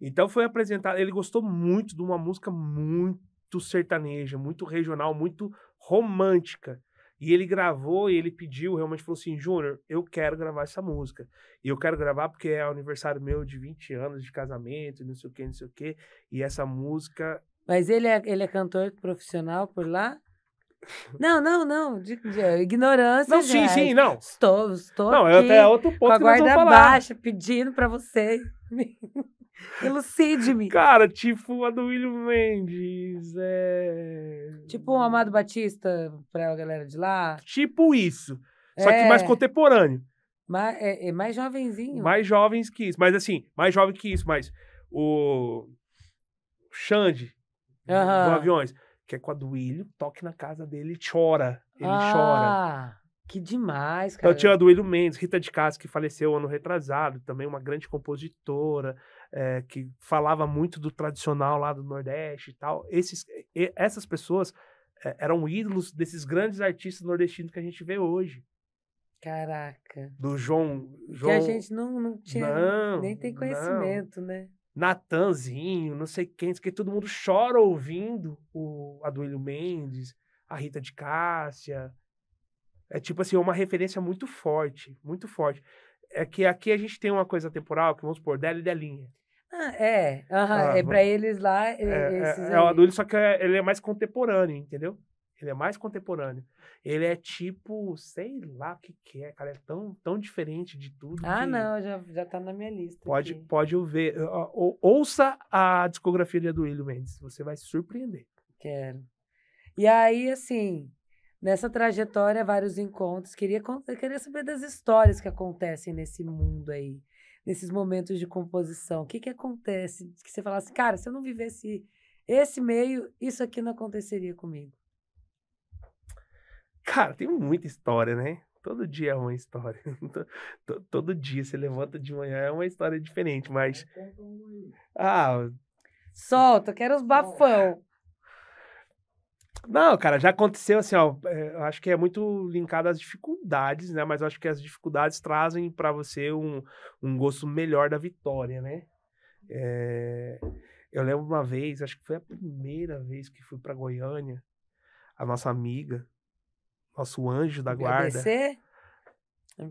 Então foi apresentado. Ele gostou muito de uma música muito sertaneja, muito regional, muito romântica. E ele gravou e ele pediu, realmente falou assim: Júnior, eu quero gravar essa música. E eu quero gravar porque é aniversário meu de 20 anos de casamento, não sei o que, não sei o que. E essa música. Mas ele é, ele é cantor profissional por lá? Não, não, não. De, de, é, ignorância. Não, sim, sim, não. Estou, estou. Não, é aqui, até outro ponto. Com a guarda baixa, pedindo para você. Elucide-me. Cara, tipo a do William Mendes. É... Tipo o Amado Batista pra galera de lá. Tipo isso. Só é... que mais contemporâneo. Mais, é, é, mais jovenzinho. Mais jovens que isso. Mas assim, mais jovem que isso. Mas o. Xande, uh -huh. do Aviões que é com a do Willio, toque na casa dele e chora. Ele ah, chora. Que demais, cara. Então, eu tinha a do Mendes, Rita de Castro, que faleceu ano retrasado, também uma grande compositora, é, que falava muito do tradicional lá do Nordeste e tal. Esses, essas pessoas é, eram ídolos desses grandes artistas nordestinos que a gente vê hoje. Caraca. Do João. João... Que a gente não, não tinha. Não, nem tem conhecimento, não. né? Natanzinho, não sei quem, que todo mundo chora ouvindo o Aduílio Mendes, a Rita de Cássia. É tipo assim, é uma referência muito forte, muito forte. É que aqui a gente tem uma coisa temporal, que vamos supor, dela e linha. Ah, é. ah, é para eles lá. É, é, é, o Aduílio, só que ele é mais contemporâneo, entendeu? Ele é mais contemporâneo. Ele é tipo, sei lá o que, que é, cara. É tão, tão diferente de tudo. Ah, não, já, já tá na minha lista. Pode, aqui. pode ver. Ou, ouça a discografia do Willio Mendes. Você vai se surpreender. Quero. E aí, assim, nessa trajetória, vários encontros. Queria, queria saber das histórias que acontecem nesse mundo aí, nesses momentos de composição. O que, que acontece? Que você falasse, assim, cara, se eu não vivesse esse meio, isso aqui não aconteceria comigo. Cara, tem muita história, né? Todo dia é uma história. Todo dia você levanta de manhã é uma história diferente, mas. Ah. Solta, quero os bafão. Não, cara, já aconteceu assim, ó. É, eu acho que é muito linkado às dificuldades, né? Mas eu acho que as dificuldades trazem para você um, um gosto melhor da vitória, né? É, eu lembro uma vez, acho que foi a primeira vez que fui para Goiânia, a nossa amiga, nosso anjo da guarda. BC,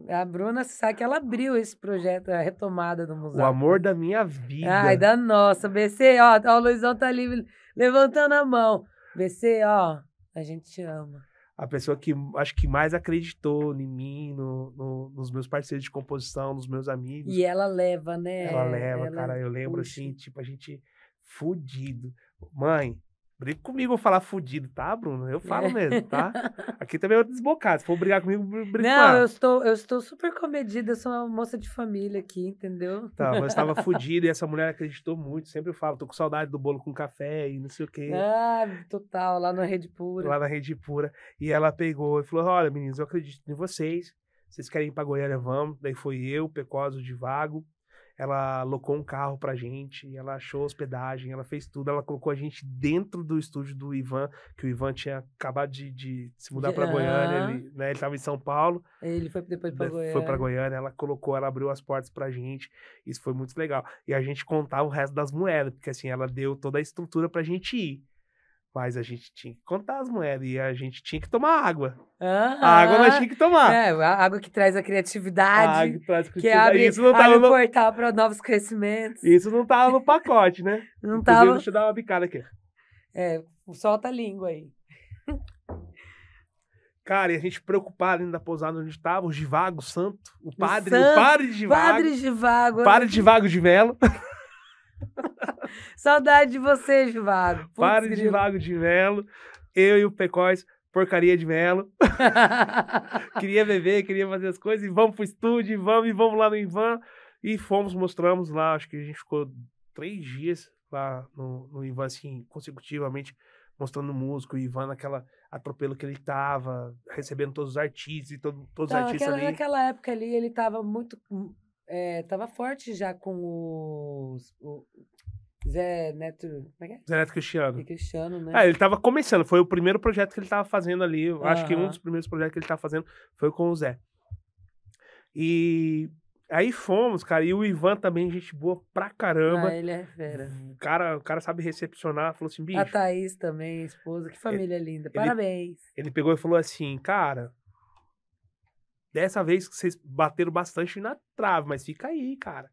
A Bruna sabe que ela abriu esse projeto, a retomada do museu. O amor da minha vida. Ai, da nossa. BC, ó, ó o Luizão tá ali levantando a mão. BC, ó, a gente te ama. A pessoa que acho que mais acreditou em mim, no, no, nos meus parceiros de composição, nos meus amigos. E ela leva, né? Ela leva, ela... cara. Eu lembro Puxa. assim, tipo, a gente fudido. Mãe, Briga comigo eu falar fudido, tá, Bruno? Eu falo é. mesmo, tá? Aqui também eu é desbocado. Se for brigar comigo, briga Não, eu estou, eu estou super comedida, eu sou uma moça de família aqui, entendeu? Tá, mas estava fudido e essa mulher acreditou muito. Sempre eu falo, tô com saudade do bolo com café e não sei o quê. Ah, total, lá na Rede Pura. Lá na Rede Pura. E ela pegou e falou: olha, meninos, eu acredito em vocês. Vocês querem ir pra Goiânia, vamos. Daí foi eu, Pecoso, vago ela locou um carro pra gente, ela achou hospedagem, ela fez tudo, ela colocou a gente dentro do estúdio do Ivan, que o Ivan tinha acabado de, de se mudar pra ah. Goiânia, ele, né, ele tava em São Paulo. Ele foi depois pra Goiânia. Né, foi pra Goiânia, ela colocou, ela abriu as portas pra gente, isso foi muito legal. E a gente contava o resto das moedas, porque assim, ela deu toda a estrutura pra gente ir. Mas a gente tinha que contar as moedas e a gente tinha que tomar água. a água nós tínhamos que tomar. É, a água que traz a criatividade. A água que traz a criatividade. Que abre, não abre no... portal para novos crescimentos. Isso não tava no pacote, né? não Inclusive, tava. Deixa eu dar uma bicada aqui. É, solta a língua aí. Cara, e a gente preocupado ainda da pousada onde estava, o Givago Santo, o padre, o, santo, o padre Givago. Padre Givago. Né? Padre Givago de Melo. Saudade de você, Givado. Putz, Pare de Vago de Melo. Eu e o Pecóis, porcaria de Melo. queria beber, queria fazer as coisas. E vamos pro estúdio, e vamos, e vamos lá no Ivan. E fomos, mostramos lá. Acho que a gente ficou três dias lá no, no Ivan, assim, consecutivamente mostrando músico, o Ivan naquela atropelo que ele tava, recebendo todos os artistas e todo, todos então, os artistas naquela, ali. Naquela época ali, ele tava muito é, tava forte já com O, Zé Neto. Como é que é? Zé Neto Cristiano. E Cristiano, né? É, ele tava começando, foi o primeiro projeto que ele tava fazendo ali. Acho que um dos primeiros projetos que ele tava fazendo foi com o Zé. E aí fomos, cara. E o Ivan também, gente boa pra caramba. Ah, ele é fera. O cara, o cara sabe recepcionar, falou assim, bicho. A Thaís também, a esposa, que família ele, linda. Parabéns. Ele, ele pegou e falou assim, cara, Dessa vez vocês bateram bastante na trave, mas fica aí, cara.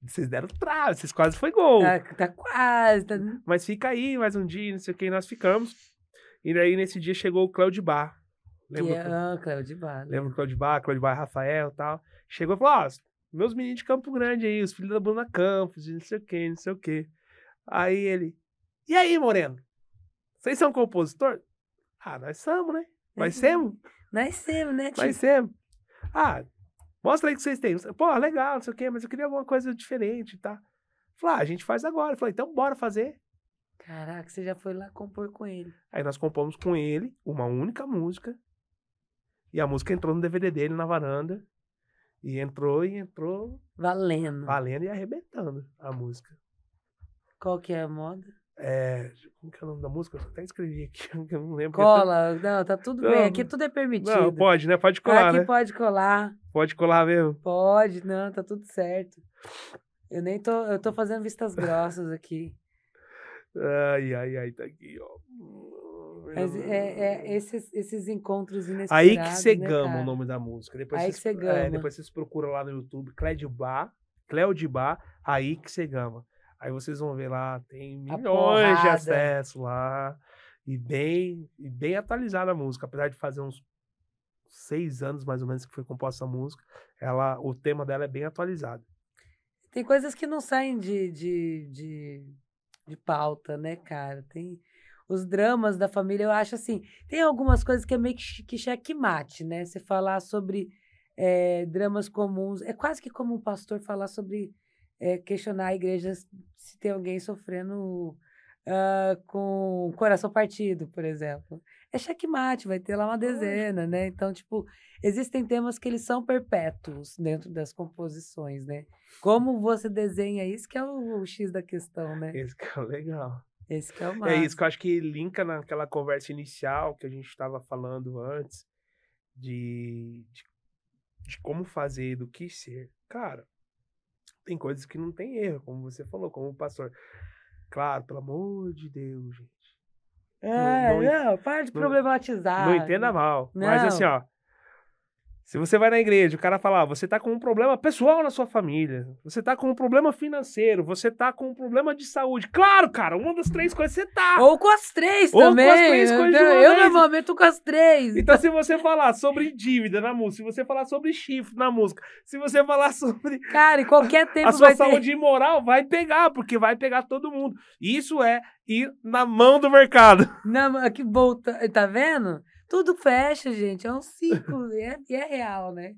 Vocês deram trave, vocês quase foi gol. Tá, tá quase. Tá... Hum, mas fica aí mais um dia, não sei o que, nós ficamos. E aí nesse dia chegou o Cláudio Bar. Lembra? Yeah, Cláudio é Bar. Né? Lembra o Cláudio Bar, Cláudio Bar Rafael e tal. Chegou e falou: ó, meus meninos de Campo Grande aí, os filhos da Bruna Campos, não sei o que, não sei o que. Aí ele: e aí, Moreno? Vocês são compositor? Ah, nós somos, né? Nós somos. Nós somos, né? Tio? Nós somos. Ah, mostra aí o que vocês têm. Pô, legal, não sei o quê, mas eu queria alguma coisa diferente, tá? Falei, ah, a gente faz agora. Falei, então bora fazer. Caraca, você já foi lá compor com ele. Aí nós compomos com ele uma única música. E a música entrou no DVD dele na varanda. E entrou e entrou. Valendo. Valendo e arrebentando a música. Qual que é a moda? É, como que é o nome da música? Eu até escrevi aqui, eu não lembro. Cola, é tão... não, tá tudo não, bem. Aqui tudo é permitido. Não, pode, né? Pode colar. Aqui né? pode colar. Pode colar mesmo? Pode, não, tá tudo certo. Eu nem tô. Eu tô fazendo vistas grossas aqui. ai, ai, ai, tá aqui, ó. Mas é, é esses, esses encontros inesperados. Aí que você né, gama o nome da música. Depois aí vocês, que você é, gama. depois vocês procuram lá no YouTube, de Bar, Cléo de Bar, aí que você gama. Aí vocês vão ver lá, tem milhões de acessos lá. E bem, e bem atualizada a música. Apesar de fazer uns seis anos, mais ou menos, que foi composta a música, ela, o tema dela é bem atualizado. Tem coisas que não saem de, de, de, de pauta, né, cara? Tem os dramas da família, eu acho assim. Tem algumas coisas que é meio que, que checkmate, né? Você falar sobre é, dramas comuns. É quase que como um pastor falar sobre é, questionar a igreja se tem alguém sofrendo uh, com coração partido, por exemplo. É checkmate, vai ter lá uma dezena, né? Então, tipo, existem temas que eles são perpétuos dentro das composições, né? Como você desenha isso que é o, o X da questão, né? Isso que é legal. Esse que é o massa. É isso que eu acho que linka naquela conversa inicial que a gente estava falando antes de, de, de, como fazer, do que ser. Cara, tem coisas que não tem erro, como você falou, como o pastor. Claro, pelo amor de Deus, gente. É, não, não, não para de não, problematizar. Não entenda mal. Não. Mas assim, ó, se você vai na igreja, o cara fala, ah, você tá com um problema pessoal na sua família, você tá com um problema financeiro, você tá com um problema de saúde. Claro, cara, uma das três coisas você tá. Ou com as três Ou também. Ou com as três né? coisas eu, de uma Eu normalmente tô com as três. Então, se você falar sobre dívida na música, se você falar sobre chifre na música, se você falar sobre... Cara, em qualquer tempo A sua saúde ter... moral vai pegar, porque vai pegar todo mundo. Isso é ir na mão do mercado. Na, que volta. Tá, tá vendo? Tudo fecha, gente. É um ciclo e é, e é real, né?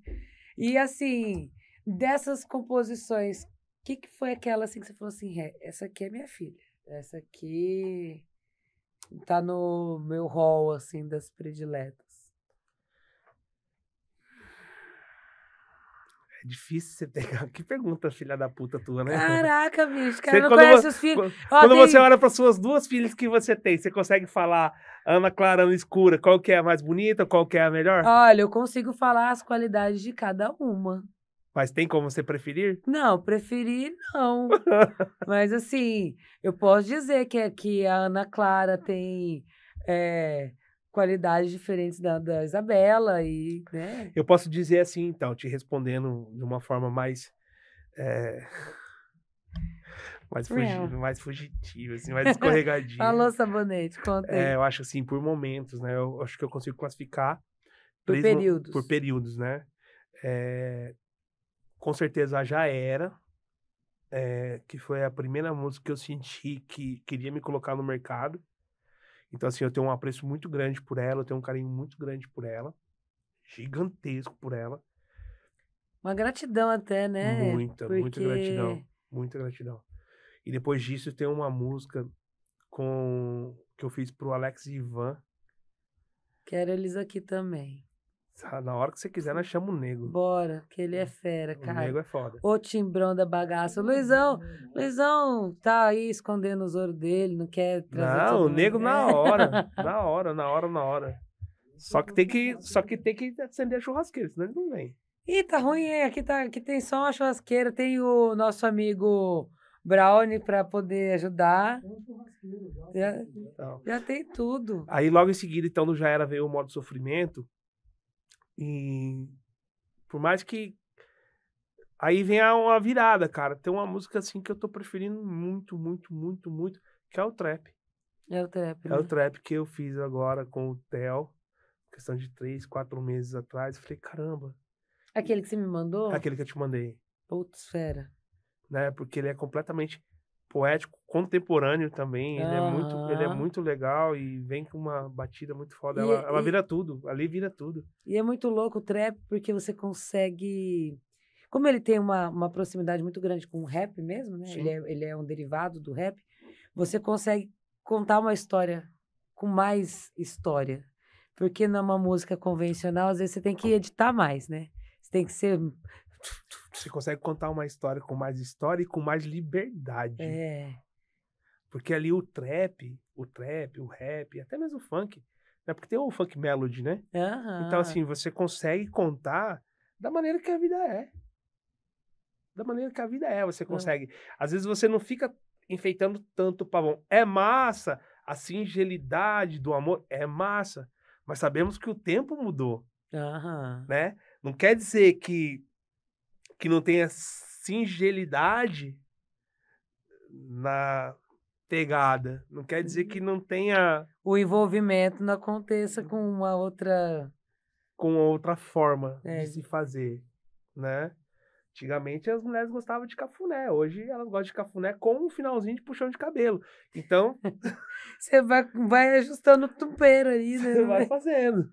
E assim, dessas composições, o que, que foi aquela assim que você falou assim, é, essa aqui é minha filha, essa aqui tá no meu hall assim das prediletas? É difícil você pegar. Que pergunta, filha da puta tua, né? Caraca, bicho, cara, você, não conhece você, os filhos. Quando, oh, você tem... olha para suas duas filhas que você tem, você consegue falar Ana Clara Ana Escura, qual que é a mais bonita, qual que é a melhor? Olha, eu consigo falar as qualidades de cada uma. Mas tem como você preferir? Não, preferir não. Mas assim, eu posso dizer que, é, que a Ana Clara tem. É, qualidades diferentes da, da Isabela e, né? Eu posso dizer assim, então, te respondendo de uma forma mais... É... Mais, fugi, mais fugitiva, assim, mais escorregadinha Falou sabonete, conta aí. É, eu acho assim, por momentos, né? Eu acho que eu consigo classificar... Por períodos. por períodos, né? É, com certeza já era, é, que foi a primeira música que eu senti que queria me colocar no mercado. Então, assim, eu tenho um apreço muito grande por ela, eu tenho um carinho muito grande por ela, gigantesco por ela. Uma gratidão até, né? Muita, Porque... muita gratidão. Muita gratidão. E depois disso tem uma música com que eu fiz pro Alex e Ivan. Quero eles aqui também. Na hora que você quiser, nós chamamos o nego. Bora, que ele é fera, cara. O nego é foda. O timbrão da bagaça. O Luizão, Luizão tá aí escondendo os ouro dele, não quer trazer. Não, o nego na hora. na hora, na hora, na hora. Só que tem que, só que, tem que acender a churrasqueira, senão ele não vem. Ih, tá ruim, hein? Aqui, tá, aqui tem só uma churrasqueira, tem o nosso amigo brownie para poder ajudar. Já, então. já tem tudo. Aí logo em seguida, então, do Já Era veio o modo sofrimento, e por mais que aí vem a, uma virada, cara. Tem uma música assim que eu tô preferindo muito, muito, muito, muito, que é o trap. É o trap. É né? o trap que eu fiz agora com o Theo, questão de três, quatro meses atrás. Falei, caramba. Aquele que você me mandou? Aquele que eu te mandei. Putz, fera. Né? Porque ele é completamente poético contemporâneo também. Ele, é muito, ele é muito legal e vem com uma batida muito foda. E, ela, ela e, vira tudo, ali vira tudo. E é muito louco o trap porque você consegue. Como ele tem uma, uma proximidade muito grande com o rap mesmo, né? Ele é, ele é um derivado do rap. Você consegue contar uma história com mais história. Porque numa música convencional, às vezes você tem que editar mais, né? Você tem que ser você consegue contar uma história com mais história e com mais liberdade. É. Porque ali o trap, o trap, o rap, até mesmo o funk, né? Porque tem o funk melody, né? Então, assim, você consegue contar da maneira que a vida é. Da maneira que a vida é, você consegue. Às vezes você não fica enfeitando tanto o pavão. É massa! A singelidade do amor é massa. Mas sabemos que o tempo mudou. Uhum. Né? Não quer dizer que que não tenha singelidade na pegada. Não quer dizer que uhum. não tenha. O envolvimento não aconteça com uma outra. Com outra forma é. de se fazer, né? Antigamente as mulheres gostavam de cafuné, hoje elas gostam de cafuné com um finalzinho de puxão de cabelo. Então. Você vai, vai ajustando o tupeiro aí, né? Você vai fazendo.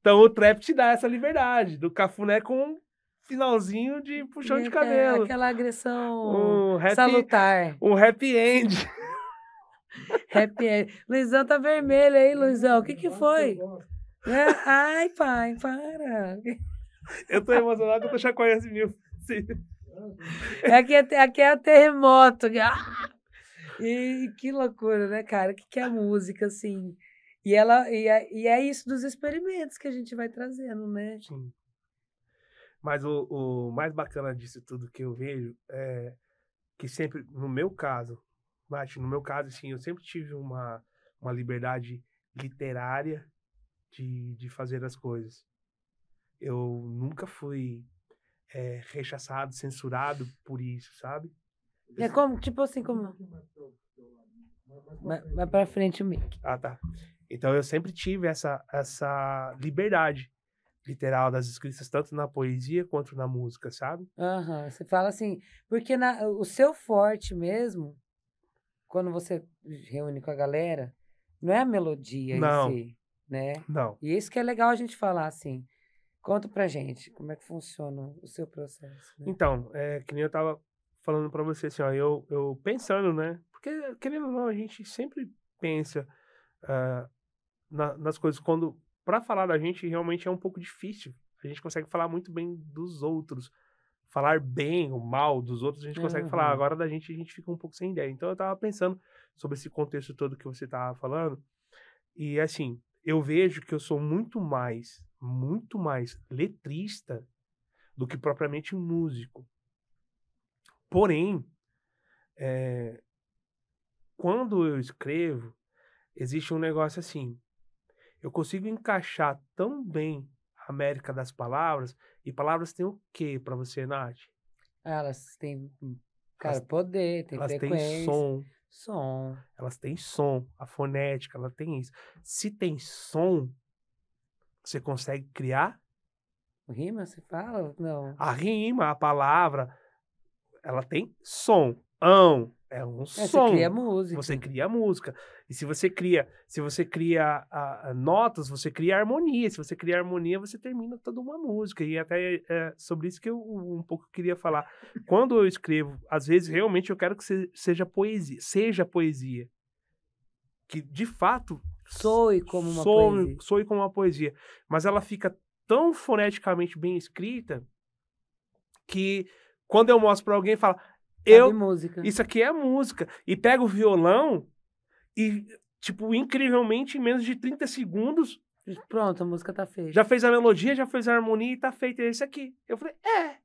Então o trap te dá essa liberdade do cafuné com finalzinho de puxão de cabelo. aquela agressão um happy, salutar. Um happy end. happy end. Luizão tá vermelho aí, Luizão. O que que foi? É, ai, pai, para. Eu tô emocionado, eu tô chacoalhando esse mil. É é aqui é, aqui é terremoto. Ah! E que loucura, né, cara? O que, que é música, assim? E, ela, e, é, e é isso dos experimentos que a gente vai trazendo, né? Sim. Mas o, o, mais bacana disso tudo que eu vejo é que sempre, no meu caso, Mate, no meu caso, assim, eu sempre tive uma, uma liberdade literária de, de fazer as coisas. Eu nunca fui é, rechaçado, censurado por isso, sabe? É como, tipo assim, como. Vai pra frente o mic. Ah, tá. Então eu sempre tive essa, essa liberdade literal das escritas, tanto na poesia quanto na música, sabe? Aham, uhum. você fala assim, porque na, o seu forte mesmo, quando você reúne com a galera, não é a melodia não. em si, né? Não. E isso que é legal a gente falar assim. Conta pra gente como é que funciona o seu processo. Né? Então, é, que nem eu tava falando pra você, assim, ó, eu, eu pensando, né? Porque, querendo ou não, a gente sempre pensa uh, na, nas coisas quando para falar da gente realmente é um pouco difícil. A gente consegue falar muito bem dos outros. Falar bem ou mal dos outros, a gente consegue uhum. falar. Agora da gente, a gente fica um pouco sem ideia. Então eu tava pensando sobre esse contexto todo que você tava falando. E assim, eu vejo que eu sou muito mais, muito mais letrista do que propriamente músico. Porém, é, quando eu escrevo, existe um negócio assim eu consigo encaixar tão bem a América das palavras. E palavras têm o que para você, Nath? Elas têm, hum, cara, elas, poder, tem elas frequência. Elas têm som. Som. Elas têm som. A fonética, ela tem isso. Se tem som, você consegue criar? Rima, você fala? Não. A rima, a palavra, ela tem som. Ão, é um é, som. Você cria música. Você cria música. E se você cria, se você cria a, a notas, você cria harmonia. Se você cria harmonia, você termina toda uma música. E até é sobre isso que eu um pouco queria falar. Quando eu escrevo, às vezes realmente eu quero que seja poesia, seja poesia. Que de fato soe como uma soe, poesia. Soe como uma poesia, mas ela fica tão foneticamente bem escrita que quando eu mostro para alguém fala, eu música. Isso aqui é música. E pega o violão e, tipo, incrivelmente, em menos de 30 segundos. Pronto, a música tá feita. Já fez a melodia, já fez a harmonia e tá feita esse aqui. Eu falei, é. é.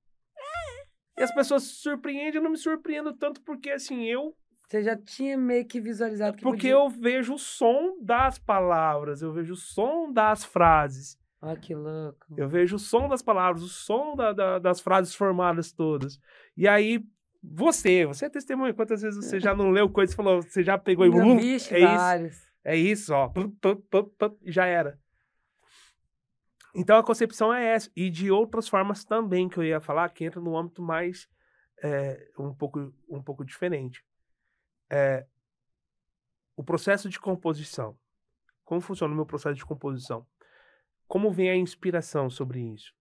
E as pessoas se surpreendem, eu não me surpreendo tanto porque, assim, eu você já tinha meio que visualizado que Porque podia... eu vejo o som das palavras, eu vejo o som das frases. Ah, que louco. Eu vejo o som das palavras, o som da, da, das frases formadas todas. E aí, você, você é testemunha. Quantas vezes você já não leu coisas e falou, você já pegou e... Não, hum, vixe, é isso. É isso, ó. já era. Então a concepção é essa. E de outras formas também que eu ia falar, que entra no âmbito mais é, um, pouco, um pouco diferente. É, o processo de composição. Como funciona o meu processo de composição? Como vem a inspiração sobre isso?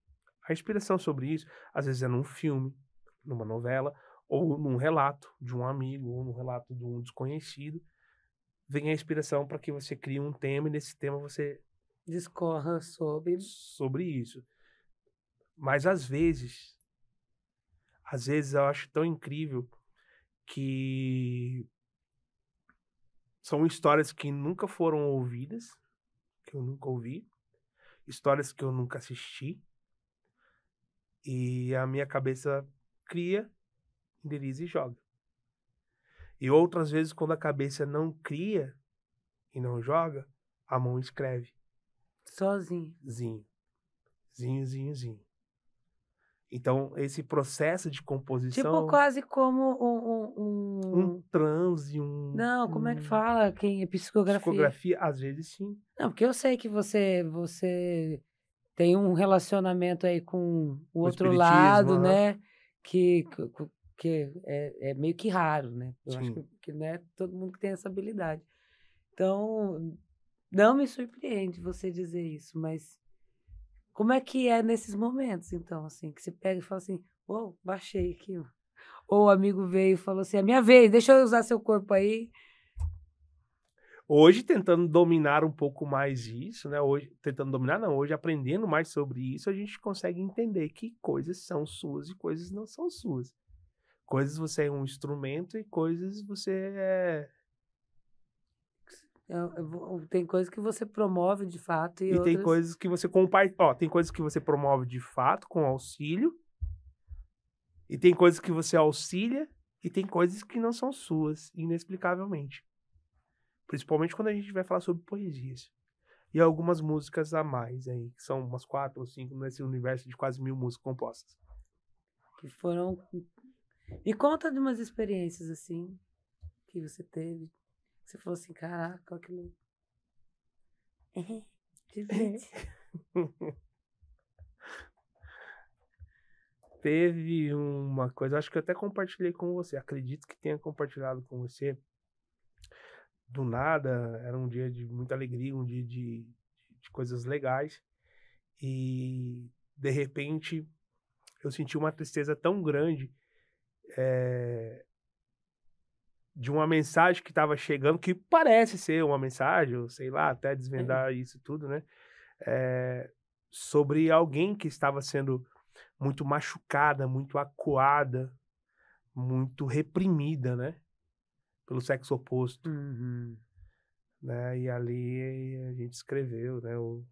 A inspiração sobre isso, às vezes, é num filme, numa novela, ou num relato de um amigo, ou num relato de um desconhecido, vem a inspiração para que você crie um tema e nesse tema você discorra sobre sobre isso. Mas às vezes, às vezes eu acho tão incrível que são histórias que nunca foram ouvidas, que eu nunca ouvi, histórias que eu nunca assisti. E a minha cabeça cria indeliza e joga. E outras vezes, quando a cabeça não cria e não joga, a mão escreve. Sozinho. Zinho. Zinho, zinho, zinho. Então, esse processo de composição. Tipo, quase como um. Um, um... um transe, um. Não, como um... é que fala? Quem é psicografia? Psicografia, às vezes sim. Não, porque eu sei que você, você tem um relacionamento aí com o, o outro lado, né? Que, porque é, é meio que raro, né? Eu Sim. acho que, que não é todo mundo que tem essa habilidade. Então, não me surpreende você dizer isso, mas como é que é nesses momentos, então, assim, que você pega e fala assim, uou, oh, baixei aqui, Ou o amigo veio e falou assim, é minha vez, deixa eu usar seu corpo aí. Hoje tentando dominar um pouco mais isso, né? Hoje tentando dominar não, hoje aprendendo mais sobre isso, a gente consegue entender que coisas são suas e coisas não são suas. Coisas você é um instrumento e coisas você é. Eu, é, eu, é, tem coisas que você promove de fato e, e outras... tem coisas que você compartilha. tem coisas que você promove de fato com auxílio e tem coisas que você auxilia e tem coisas que não são suas, inexplicavelmente. Principalmente quando a gente vai falar sobre poesias. E algumas músicas a mais aí, que são umas quatro ou cinco nesse universo de quase mil músicas compostas. Que foram me conta de umas experiências assim que você teve. você falou assim, caraca, que louco. diferente. teve uma coisa, acho que até compartilhei com você, acredito que tenha compartilhado com você. Do nada, era um dia de muita alegria, um dia de, de coisas legais, e de repente eu senti uma tristeza tão grande é, de uma mensagem que estava chegando, que parece ser uma mensagem, ou sei lá, até desvendar isso tudo, né? É, sobre alguém que estava sendo muito machucada, muito acuada, muito reprimida, né? Pelo sexo oposto. Uhum. Né? E ali a gente escreveu, né? O,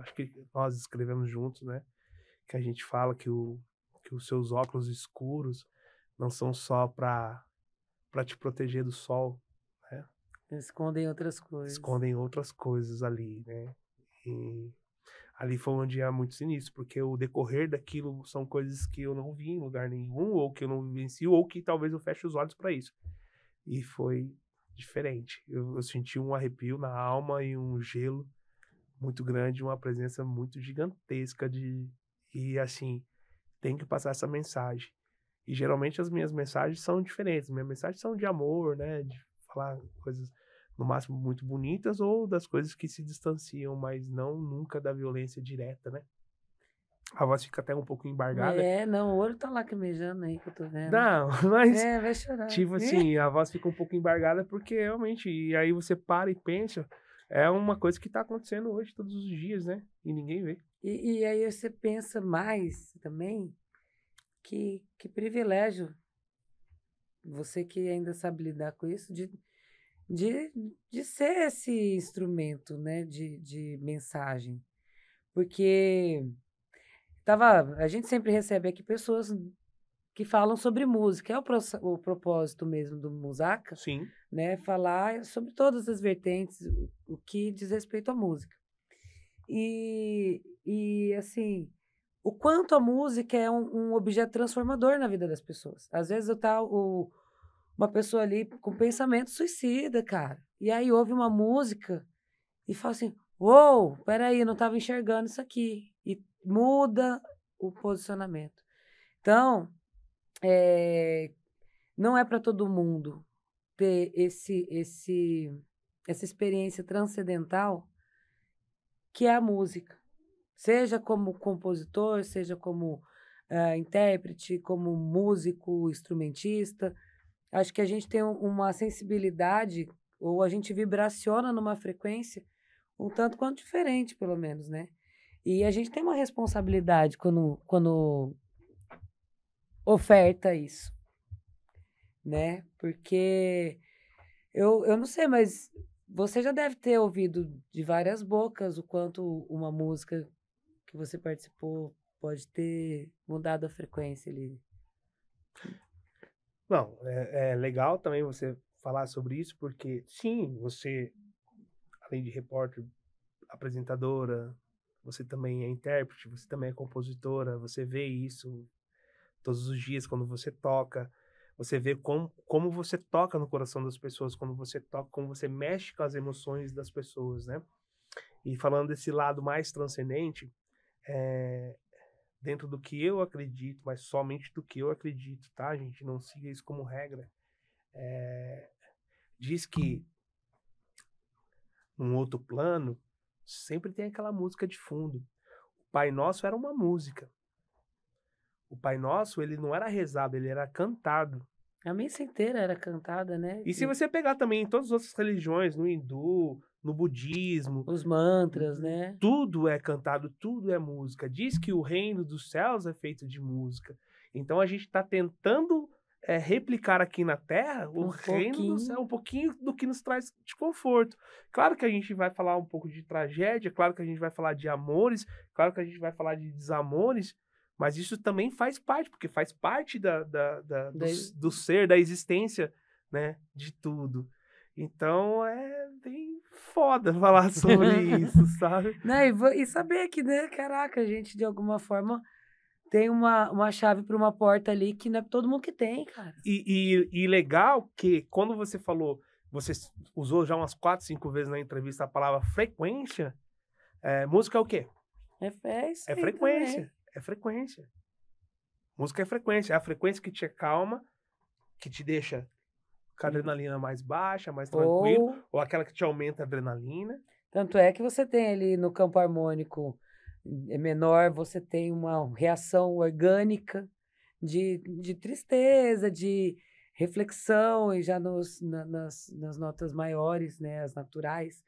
acho que nós escrevemos juntos, né? Que a gente fala que, o, que os seus óculos escuros não são só para te proteger do sol, né? Escondem outras coisas. Escondem outras coisas ali, né? E ali foi onde há muito sinistro, porque o decorrer daquilo são coisas que eu não vi em lugar nenhum, ou que eu não vivencio, ou que talvez eu feche os olhos para isso. E foi diferente. Eu, eu, senti um arrepio na alma e um gelo muito grande, uma presença muito gigantesca de e assim tem que passar essa mensagem. E geralmente as minhas mensagens são diferentes. Minhas mensagens são de amor, né? De falar coisas no máximo muito bonitas ou das coisas que se distanciam, mas não nunca da violência direta, né? A voz fica até um pouco embargada. É, não, o olho tá lacrimejando aí que eu tô vendo. Não, mas. É, vai chorar. Tipo é. assim, a voz fica um pouco embargada porque realmente. E aí você para e pensa. É uma coisa que tá acontecendo hoje, todos os dias, né? E ninguém vê. E, e aí você pensa mais também que, que privilégio você que ainda sabe lidar com isso, de, de, de ser esse instrumento né, de, de mensagem. Porque tava, a gente sempre recebe aqui pessoas que falam sobre música, é o, pro, o propósito mesmo do Musaca Sim. né? Falar sobre todas as vertentes, o, o que diz respeito à música. E, e assim, o quanto a música é um, um, objeto transformador na vida das pessoas. Às vezes eu tá o, uma pessoa ali com pensamento suicida, cara. E aí ouve uma música e fala assim: "Uou, peraí, não estava enxergando isso aqui". E muda o posicionamento. Então, é, não é para todo mundo ter esse esse essa experiência transcendental que é a música. Seja como compositor, seja como uh, intérprete, como músico, instrumentista. Acho que a gente tem uma sensibilidade, ou a gente vibraciona numa frequência um tanto quanto diferente, pelo menos, né? E a gente tem uma responsabilidade quando, quando oferta isso, né? Porque eu, eu não sei, mas você já deve ter ouvido de várias bocas o quanto uma música que você participou pode ter mudado a frequência ali. Não, é, é legal também você falar sobre isso, porque sim, você, além de repórter, apresentadora, você também é intérprete, você também é compositora, você vê isso todos os dias quando você toca. Você vê como, como você toca no coração das pessoas, como você toca, como você mexe com as emoções das pessoas, né? E falando desse lado mais transcendente, é, dentro do que eu acredito, mas somente do que eu acredito, tá, gente? Não siga isso como regra. É, diz que num outro plano sempre tem aquela música de fundo. O Pai Nosso era uma música. O Pai Nosso, ele não era rezado, ele era cantado. A missa inteira era cantada, né? E, e... se você pegar também em todas as outras religiões, no hindu, no budismo. Os mantras, né? Tudo é cantado, tudo é música. Diz que o reino dos céus é feito de música. Então a gente está tentando é, replicar aqui na Terra um o reino dos céus um pouquinho do que nos traz de conforto. Claro que a gente vai falar um pouco de tragédia, claro que a gente vai falar de amores, claro que a gente vai falar de desamores, mas isso também faz parte, porque faz parte da, da, da, do, da... do ser, da existência, né? De tudo. Então é bem foda falar sobre isso, sabe? Não, né, e, saber que, né, caraca, a gente de alguma forma tem uma, uma chave para uma porta ali que não é todo mundo que tem, cara. E, e, e, legal que quando você falou, você usou já umas quatro, cinco vezes na entrevista a palavra frequência, é, música é o quê? É, é, é frequência. Também. É frequência. Música é frequência. É a frequência que te acalma, que te deixa com a adrenalina mais baixa, mais tranquilo, ou, ou aquela que te aumenta a adrenalina. Tanto é que você tem ali no campo harmônico é menor, você tem uma reação orgânica de, de tristeza, de reflexão, e já nos, na, nas, nas notas maiores, né, as naturais,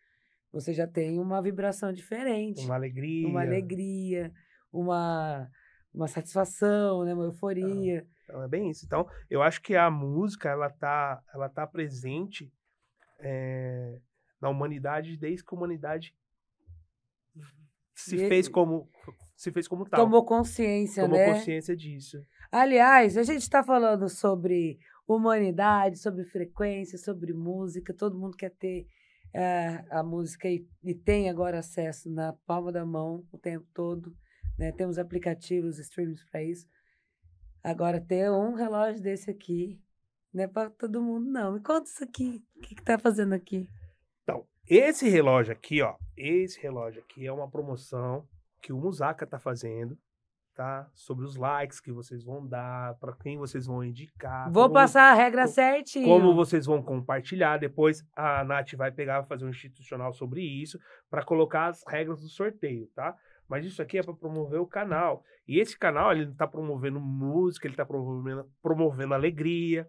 você já tem uma vibração diferente. Uma alegria. Uma alegria, uma, uma satisfação, né, uma euforia. Ah. Então é bem isso. Então, eu acho que a música, ela tá, ela tá presente é, na humanidade desde que a humanidade se e fez como se fez como tal. Tomou consciência, Tomou né? Tomou consciência disso. Aliás, a gente está falando sobre humanidade, sobre frequência, sobre música. Todo mundo quer ter é, a música e, e, tem agora acesso na palma da mão o tempo todo. Né? Temos aplicativos, streams para isso. Agora, ter um relógio desse aqui não é para todo mundo, não. Me conta isso aqui. O que, que tá fazendo aqui? Então, esse relógio aqui, ó. Esse relógio aqui é uma promoção que o Musaka tá fazendo, tá? Sobre os likes que vocês vão dar, para quem vocês vão indicar. Vou como, passar a regra certinha. Como vocês vão compartilhar. Depois a Nath vai pegar, fazer um institucional sobre isso, para colocar as regras do sorteio, tá? mas isso aqui é para promover o canal. E esse canal, ele está promovendo música, ele está promovendo, promovendo alegria,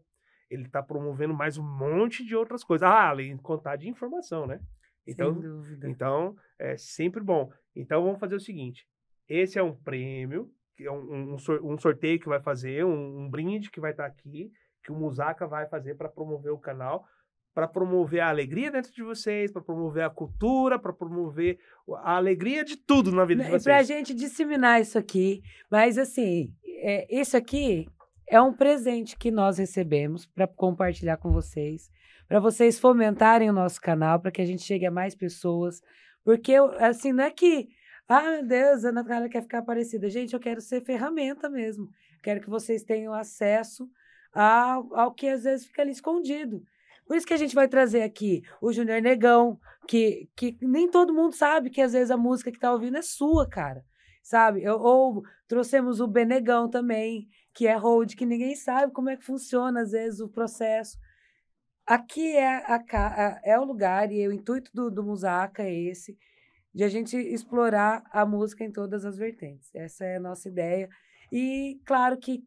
ele está promovendo mais um monte de outras coisas. Ah, além de contar de informação, né? Então, Sem dúvida. Então, é sempre bom. Então, vamos fazer o seguinte. Esse é um prêmio, que é um, um, sorteio que vai fazer, um, um brinde que vai estar tá aqui, que o Musaka vai fazer para promover o canal para promover a alegria dentro de vocês, para promover a cultura, para promover a alegria de tudo na vida de né, vocês. E para a gente disseminar isso aqui. Mas, assim, é, isso aqui é um presente que nós recebemos para compartilhar com vocês, para vocês fomentarem o nosso canal, para que a gente chegue a mais pessoas. Porque, assim, não é que. Ah, meu Deus, a Natália quer ficar parecida. Gente, eu quero ser ferramenta mesmo. Quero que vocês tenham acesso ao, ao que às vezes fica ali escondido. Por isso que a gente vai trazer aqui o Júnior Negão, que, que nem todo mundo sabe que às vezes a música que tá ouvindo é sua, cara. Sabe? Eu, ou trouxemos o Benegão também, que é hold, que ninguém sabe como é que funciona, às vezes, o processo. Aqui é, a, é o lugar e é o intuito do, do Musaca é esse, de a gente explorar a música em todas as vertentes. Essa é a nossa ideia. E claro que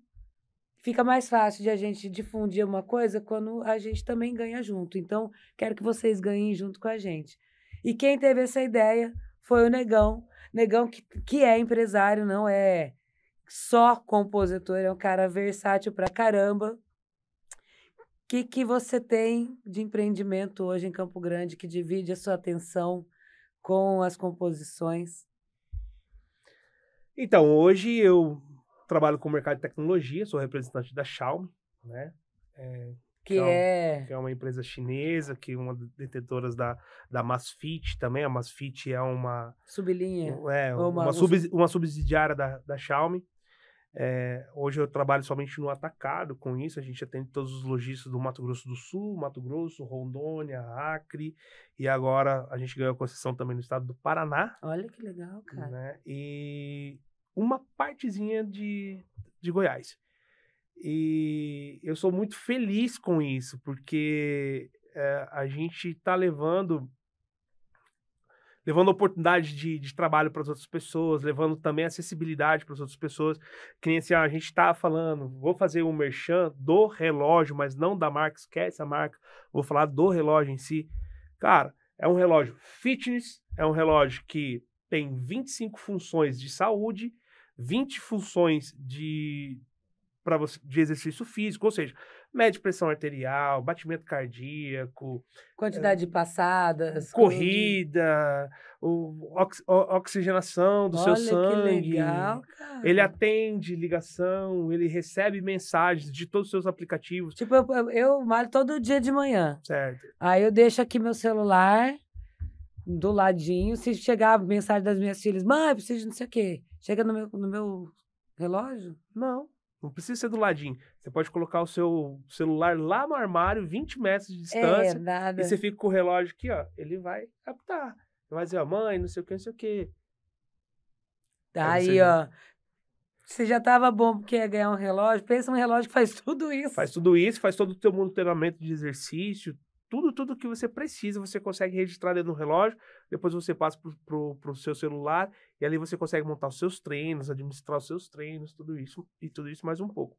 fica mais fácil de a gente difundir uma coisa quando a gente também ganha junto. Então, quero que vocês ganhem junto com a gente. E quem teve essa ideia foi o Negão. Negão, que, que é empresário, não é só compositor, é um cara versátil pra caramba. O que, que você tem de empreendimento hoje em Campo Grande que divide a sua atenção com as composições? Então, hoje eu trabalho com o mercado de tecnologia, sou representante da Xiaomi, né? É, que, que, é... é. que é uma empresa chinesa, que é uma detetora da, da Masfit também. A Masfit é uma... Sublinha. É, uma, uma, sub, uma subsidiária da, da Xiaomi. É, hoje eu trabalho somente no atacado com isso. A gente atende todos os lojistas do Mato Grosso do Sul, Mato Grosso, Rondônia, Acre. E agora a gente ganhou a concessão também no estado do Paraná. Olha que legal, cara. Né? E uma partezinha de, de Goiás. E eu sou muito feliz com isso, porque é, a gente está levando levando oportunidade de, de trabalho para as outras pessoas, levando também acessibilidade para as outras pessoas. Que nem assim, a gente está falando, vou fazer um merchan do relógio, mas não da marca, esquece a marca, vou falar do relógio em si. Cara, é um relógio fitness, é um relógio que tem 25 funções de saúde 20 funções de para você de exercício físico, ou seja, mede pressão arterial, batimento cardíaco, quantidade é, de passadas, corrida, o, ox, o, oxigenação do Olha seu sangue. Legal, ele atende ligação, ele recebe mensagens de todos os seus aplicativos. Tipo, eu, eu, eu malho todo dia de manhã. Certo. Aí eu deixo aqui meu celular do ladinho, se chegar a mensagem das minhas filhas, mãe, preciso de não sei o quê. Chega no meu, no meu relógio? Não. Não precisa ser do ladinho. Você pode colocar o seu celular lá no armário, 20 metros de é, distância. É, nada. E você fica com o relógio aqui, ó. Ele vai captar. Vai dizer, ó, mãe, não sei o que, não sei o que. Daí, Aí, ó. Você já tava bom porque ia ganhar um relógio. Pensa um relógio que faz tudo isso. Faz tudo isso, faz todo o teu monitoramento de exercício, tudo, tudo que você precisa, você consegue registrar dentro do relógio, depois você passa para o seu celular e ali você consegue montar os seus treinos, administrar os seus treinos, tudo isso e tudo isso mais um pouco.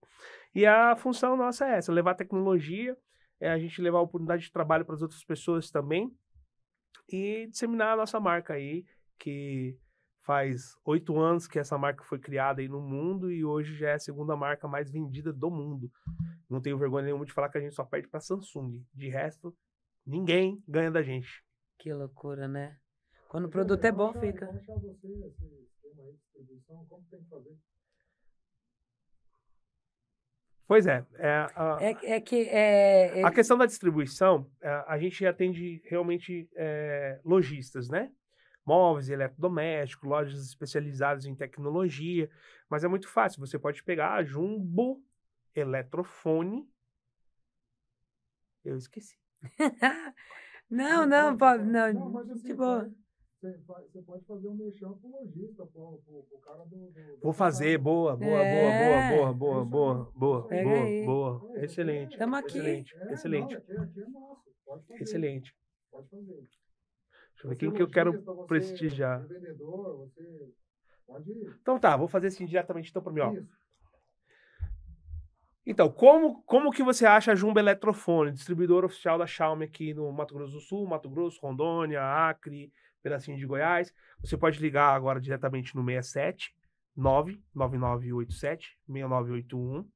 E a função nossa é essa, levar a tecnologia, é a gente levar a oportunidade de trabalho para as outras pessoas também e disseminar a nossa marca aí, que faz oito anos que essa marca foi criada aí no mundo e hoje já é a segunda marca mais vendida do mundo. Não tenho vergonha nenhuma de falar que a gente só perde para Samsung. De resto, Ninguém ganha da gente. Que loucura, né? Quando o produto é então, bom, fica. Pois é. É, a, é, é que. É, é, a questão da distribuição, é, a gente atende realmente é, lojistas, né? Móveis, eletrodomésticos, lojas especializadas em tecnologia. Mas é muito fácil. Você pode pegar a Jumbo Eletrofone. Eu esqueci. não, não, Bob, né? não. não mas assim, tipo... Você pode fazer um mexão o lojista, pro, pro, pro cara do, do. Vou fazer, boa, boa, é. boa, boa, boa, é boa, boa, boa, Pega boa, aí. boa. É, é excelente. Estamos aqui. Excelente. É, excelente. Não, aqui, aqui é nosso. Pode fazer. Excelente. Pode fazer. Deixa eu ver quem que eu quero você, prestigiar. Vendedor, você pode ir. Então tá, vou fazer assim diretamente então para mim, ó. Isso. Então, como, como que você acha a Jumbo Eletrofone, distribuidor oficial da Xiaomi aqui no Mato Grosso do Sul, Mato Grosso, Rondônia, Acre, pedacinho de Goiás? Você pode ligar agora diretamente no 67 99987 6981.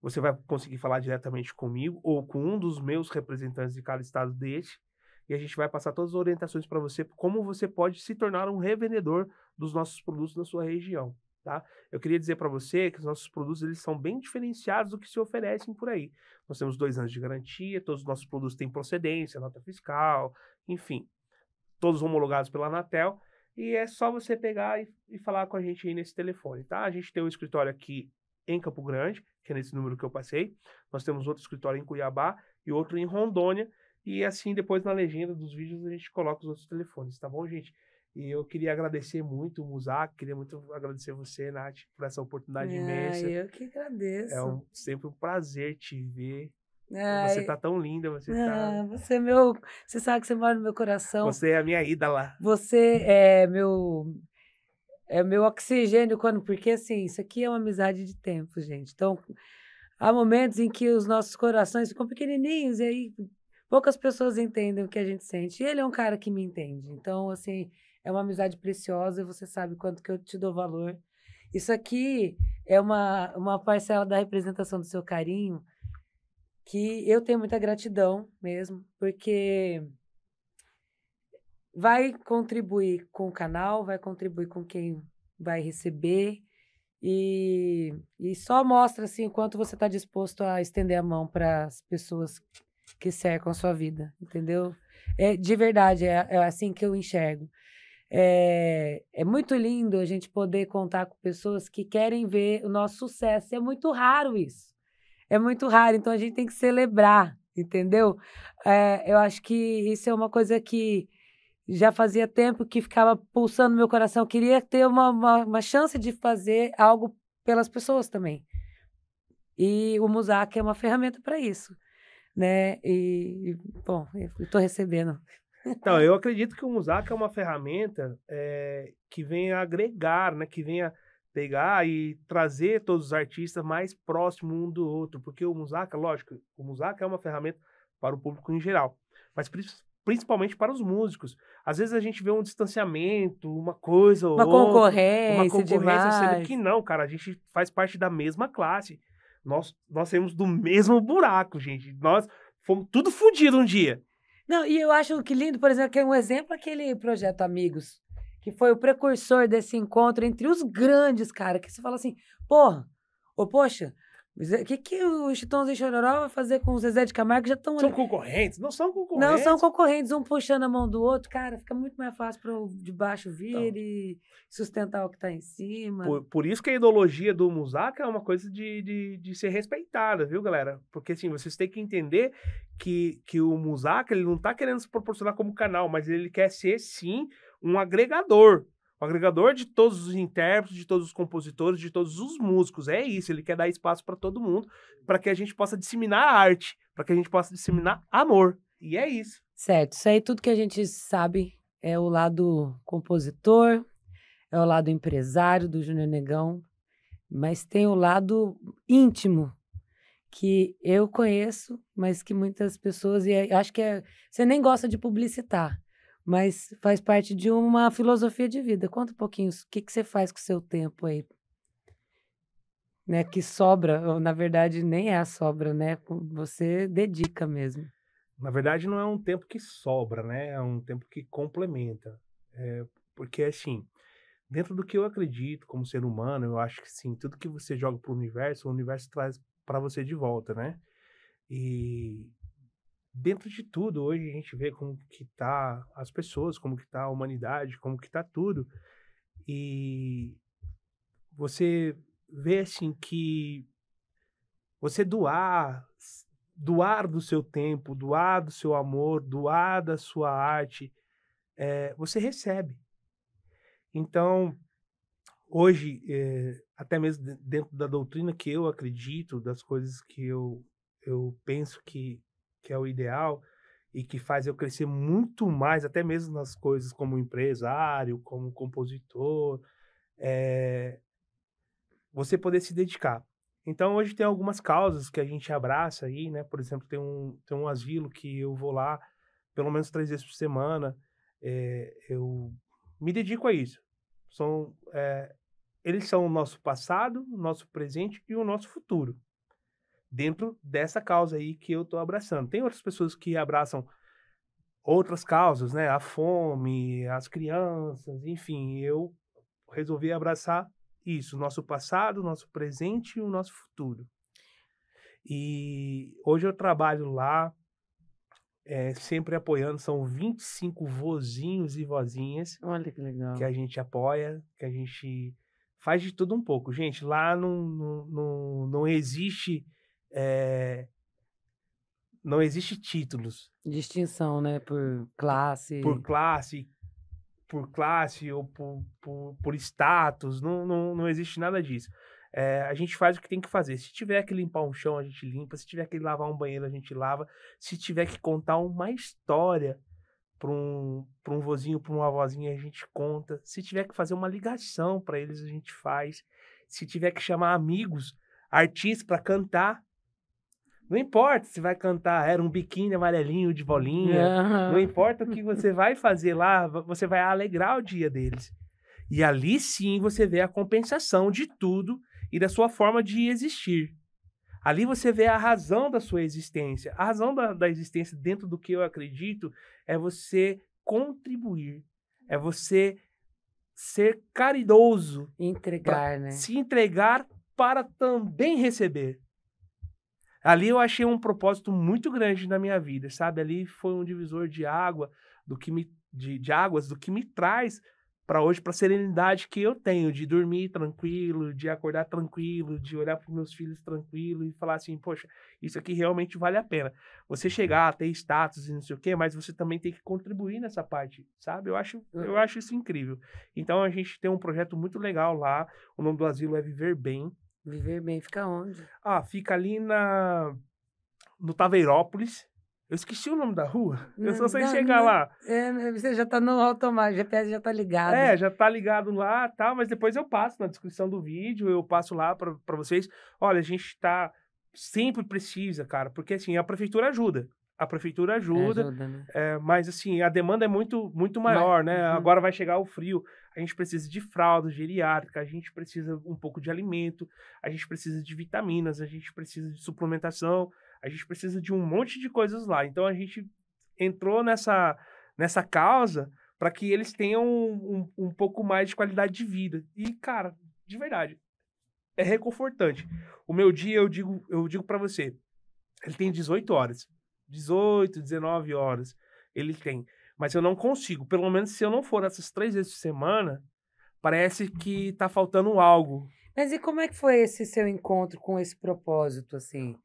Você vai conseguir falar diretamente comigo ou com um dos meus representantes de cada estado deste e a gente vai passar todas as orientações para você como você pode se tornar um revendedor dos nossos produtos na sua região. Tá? Eu queria dizer para você que os nossos produtos eles são bem diferenciados do que se oferecem por aí. Nós temos dois anos de garantia, todos os nossos produtos têm procedência, nota fiscal, enfim, todos homologados pela Anatel. E é só você pegar e, e falar com a gente aí nesse telefone, tá? A gente tem um escritório aqui em Campo Grande, que é nesse número que eu passei. Nós temos outro escritório em Cuiabá e outro em Rondônia. E assim, depois na legenda dos vídeos, a gente coloca os outros telefones, tá bom, gente? E eu queria agradecer muito o Musac, queria muito agradecer você, Nath, por essa oportunidade é, imensa. Eu que agradeço. É um, sempre um prazer te ver. Ai, ah, você tá tão linda, você ah, tá... Você é meu... Você sabe que você mora no meu coração. Você é a minha ida lá. Você é meu... É meu oxigênio quando... Porque, assim, isso aqui é uma amizade de tempo, gente. Então, há momentos em que os nossos corações ficam pequenininhos e aí poucas pessoas entendem o que a gente sente. E ele é um cara que me entende. Então, assim, é uma amizade preciosa e você sabe quanto que eu te dou valor. Isso aqui é uma, uma parcela da representação do seu carinho que eu tenho muita gratidão mesmo, porque vai contribuir com o canal, vai contribuir com quem vai receber e, e só mostra assim quanto você está disposto a estender a mão para as pessoas que cercam a sua vida, entendeu? É de verdade, é, é assim que eu enxergo. É, é, muito lindo a gente poder contar com pessoas que querem ver o nosso sucesso. é muito raro isso. É muito raro. Então a gente tem que celebrar, entendeu? É, eu acho que isso é uma coisa que já fazia tempo que ficava pulsando no meu coração. Eu queria ter uma, uma, uma, chance de fazer algo pelas pessoas também. E o Musac é uma ferramenta para isso. Né? E, bom, eu estou recebendo. Então, eu acredito que o Muzak é uma ferramenta é, que venha agregar, né? Que venha pegar e trazer todos os artistas mais próximos um do outro. Porque o Muzak, lógico, o Muzak é uma ferramenta para o público em geral. Mas principalmente para os músicos. Às vezes a gente vê um distanciamento, uma coisa uma ou concorrência, uma concorrência, demais. sendo que não, cara, a gente faz parte da mesma classe. Nós nós saímos do mesmo buraco, gente. Nós fomos tudo fodido um dia. Não, e eu acho que lindo, por exemplo, que é um exemplo aquele projeto Amigos, que foi o precursor desse encontro entre os grandes, cara, que você fala assim, porra, ou poxa, o é, que, que o Chitãozinho Chororó vai fazer com o Zezé de Camargo? Já estão São ali... concorrentes? Não são concorrentes. Não são concorrentes, um puxando a mão do outro. Cara, fica muito mais fácil para o de baixo vir então, e sustentar o que está em cima. Por, por, isso que a ideologia do Musaka é uma coisa de, de, de, ser respeitada, viu, galera? Porque, assim, vocês têm que entender que, que o Musaka ele não está querendo se proporcionar como canal, mas ele quer ser, sim, um agregador o agregador de todos os intérpretes, de todos os compositores, de todos os músicos. É isso, ele quer dar espaço para todo mundo, para que a gente possa disseminar a arte, para que a gente possa disseminar amor. E é isso. Certo, isso aí tudo que a gente sabe é o lado compositor, é o lado empresário do Júnior Negão, mas tem o lado íntimo que eu conheço, mas que muitas pessoas e é, acho que é, você nem gosta de publicitar mas faz parte de uma filosofia de vida. Conta um pouquinho o que, que você faz com o seu tempo aí. Né, que sobra, ou, na verdade nem é a sobra, né? Você dedica mesmo. Na verdade, não é um tempo que sobra, né? É um tempo que complementa. É, porque, assim, dentro do que eu acredito como ser humano, eu acho que, sim, tudo que você joga para o universo, o universo traz para você de volta, né? E dentro de tudo, hoje a gente vê como que tá as pessoas, como que tá a humanidade, como que tá tudo. E você vê assim que você doar, doar do seu tempo, doar do seu amor, doar da sua arte, é, você recebe. Então, hoje, é, até mesmo dentro da doutrina que eu acredito, das coisas que eu, eu penso que que é o ideal e que faz eu crescer muito mais, até mesmo nas coisas como empresário, como compositor, é você poder se dedicar. Então hoje tem algumas causas que a gente abraça aí, né? Por exemplo, tem um, tem um asilo que eu vou lá pelo menos três vezes por semana. É, eu me dedico a isso. São, é, eles são o nosso passado, o nosso presente e o nosso futuro dentro dessa causa aí que eu estou abraçando. Tem outras pessoas que abraçam outras causas, né? A fome, as crianças, enfim. Eu resolvi abraçar isso, nosso passado, nosso presente e o nosso futuro. E hoje eu trabalho lá, é, sempre apoiando, são 25 vozinhos e vozinhas. Olha que legal. Que a gente apoia, que a gente faz de tudo um pouco. Gente, lá não, não, não, não existe é, não existe títulos. Distinção, né? Por classe. Por classe, por classe ou por, por, por status. Não, não, não existe nada disso. É, a gente faz o que tem que fazer. Se tiver que limpar um chão, a gente limpa. Se tiver que lavar um banheiro, a gente lava. Se tiver que contar uma história para um, pra um vozinho, para uma vozinha, a gente conta. Se tiver que fazer uma ligação para eles, a gente faz. Se tiver que chamar amigos, artistas para cantar, não importa se vai cantar, era um biquíni amarelinho de bolinha. Não importa o que você vai fazer lá, você vai alegrar o dia deles. E ali sim você vê a compensação de tudo e da sua forma de existir. Ali você vê a razão da sua existência. A razão da, da existência, dentro do que eu acredito, é você contribuir, é você ser caridoso. Entregar, pra, né? Se entregar para também receber. Ali eu achei um propósito muito grande na minha vida, sabe? Ali foi um divisor de água, do que me, de, de águas, do que me traz para hoje, para a serenidade que eu tenho, de dormir tranquilo, de acordar tranquilo, de olhar para meus filhos tranquilo e falar assim, poxa, isso aqui realmente vale a pena. Você uhum. chegar a ter status e não sei o quê, mas você também tem que contribuir nessa parte, sabe? Eu acho, hum. eu acho isso incrível. Então a gente tem um projeto muito legal lá, o nome do asilo é Viver Bem, Viver bem fica onde? Ah, fica ali na no Taveirópolis. Eu esqueci o nome da rua. Não, eu só sei não, chegar não, lá. É, né, você já tá no automático, GPS já tá ligado. É, já tá ligado lá, tá, mas depois eu passo na descrição do vídeo, eu passo lá para vocês. Olha, a gente tá sempre precisa, cara, porque assim, a prefeitura ajuda. A prefeitura ajuda, é, ajuda né? é, mas assim, a demanda é muito muito maior, mas, né? Uhum. Agora vai chegar o frio a gente precisa de fralda geriátrica, a gente precisa um pouco de alimento, a gente precisa de vitaminas, a gente precisa de suplementação, a gente precisa de um monte de coisas lá. Então a gente entrou nessa, nessa causa para que eles tenham um, um, um pouco mais de qualidade de vida. E, cara, de verdade, é reconfortante. O meu dia, eu digo, eu digo para você, ele tem 18 horas. 18, 19 horas. Ele tem mas eu não consigo. Pelo menos se eu não for essas três vezes por semana, parece que tá faltando algo. Mas e como é que foi esse seu encontro com esse propósito, assim?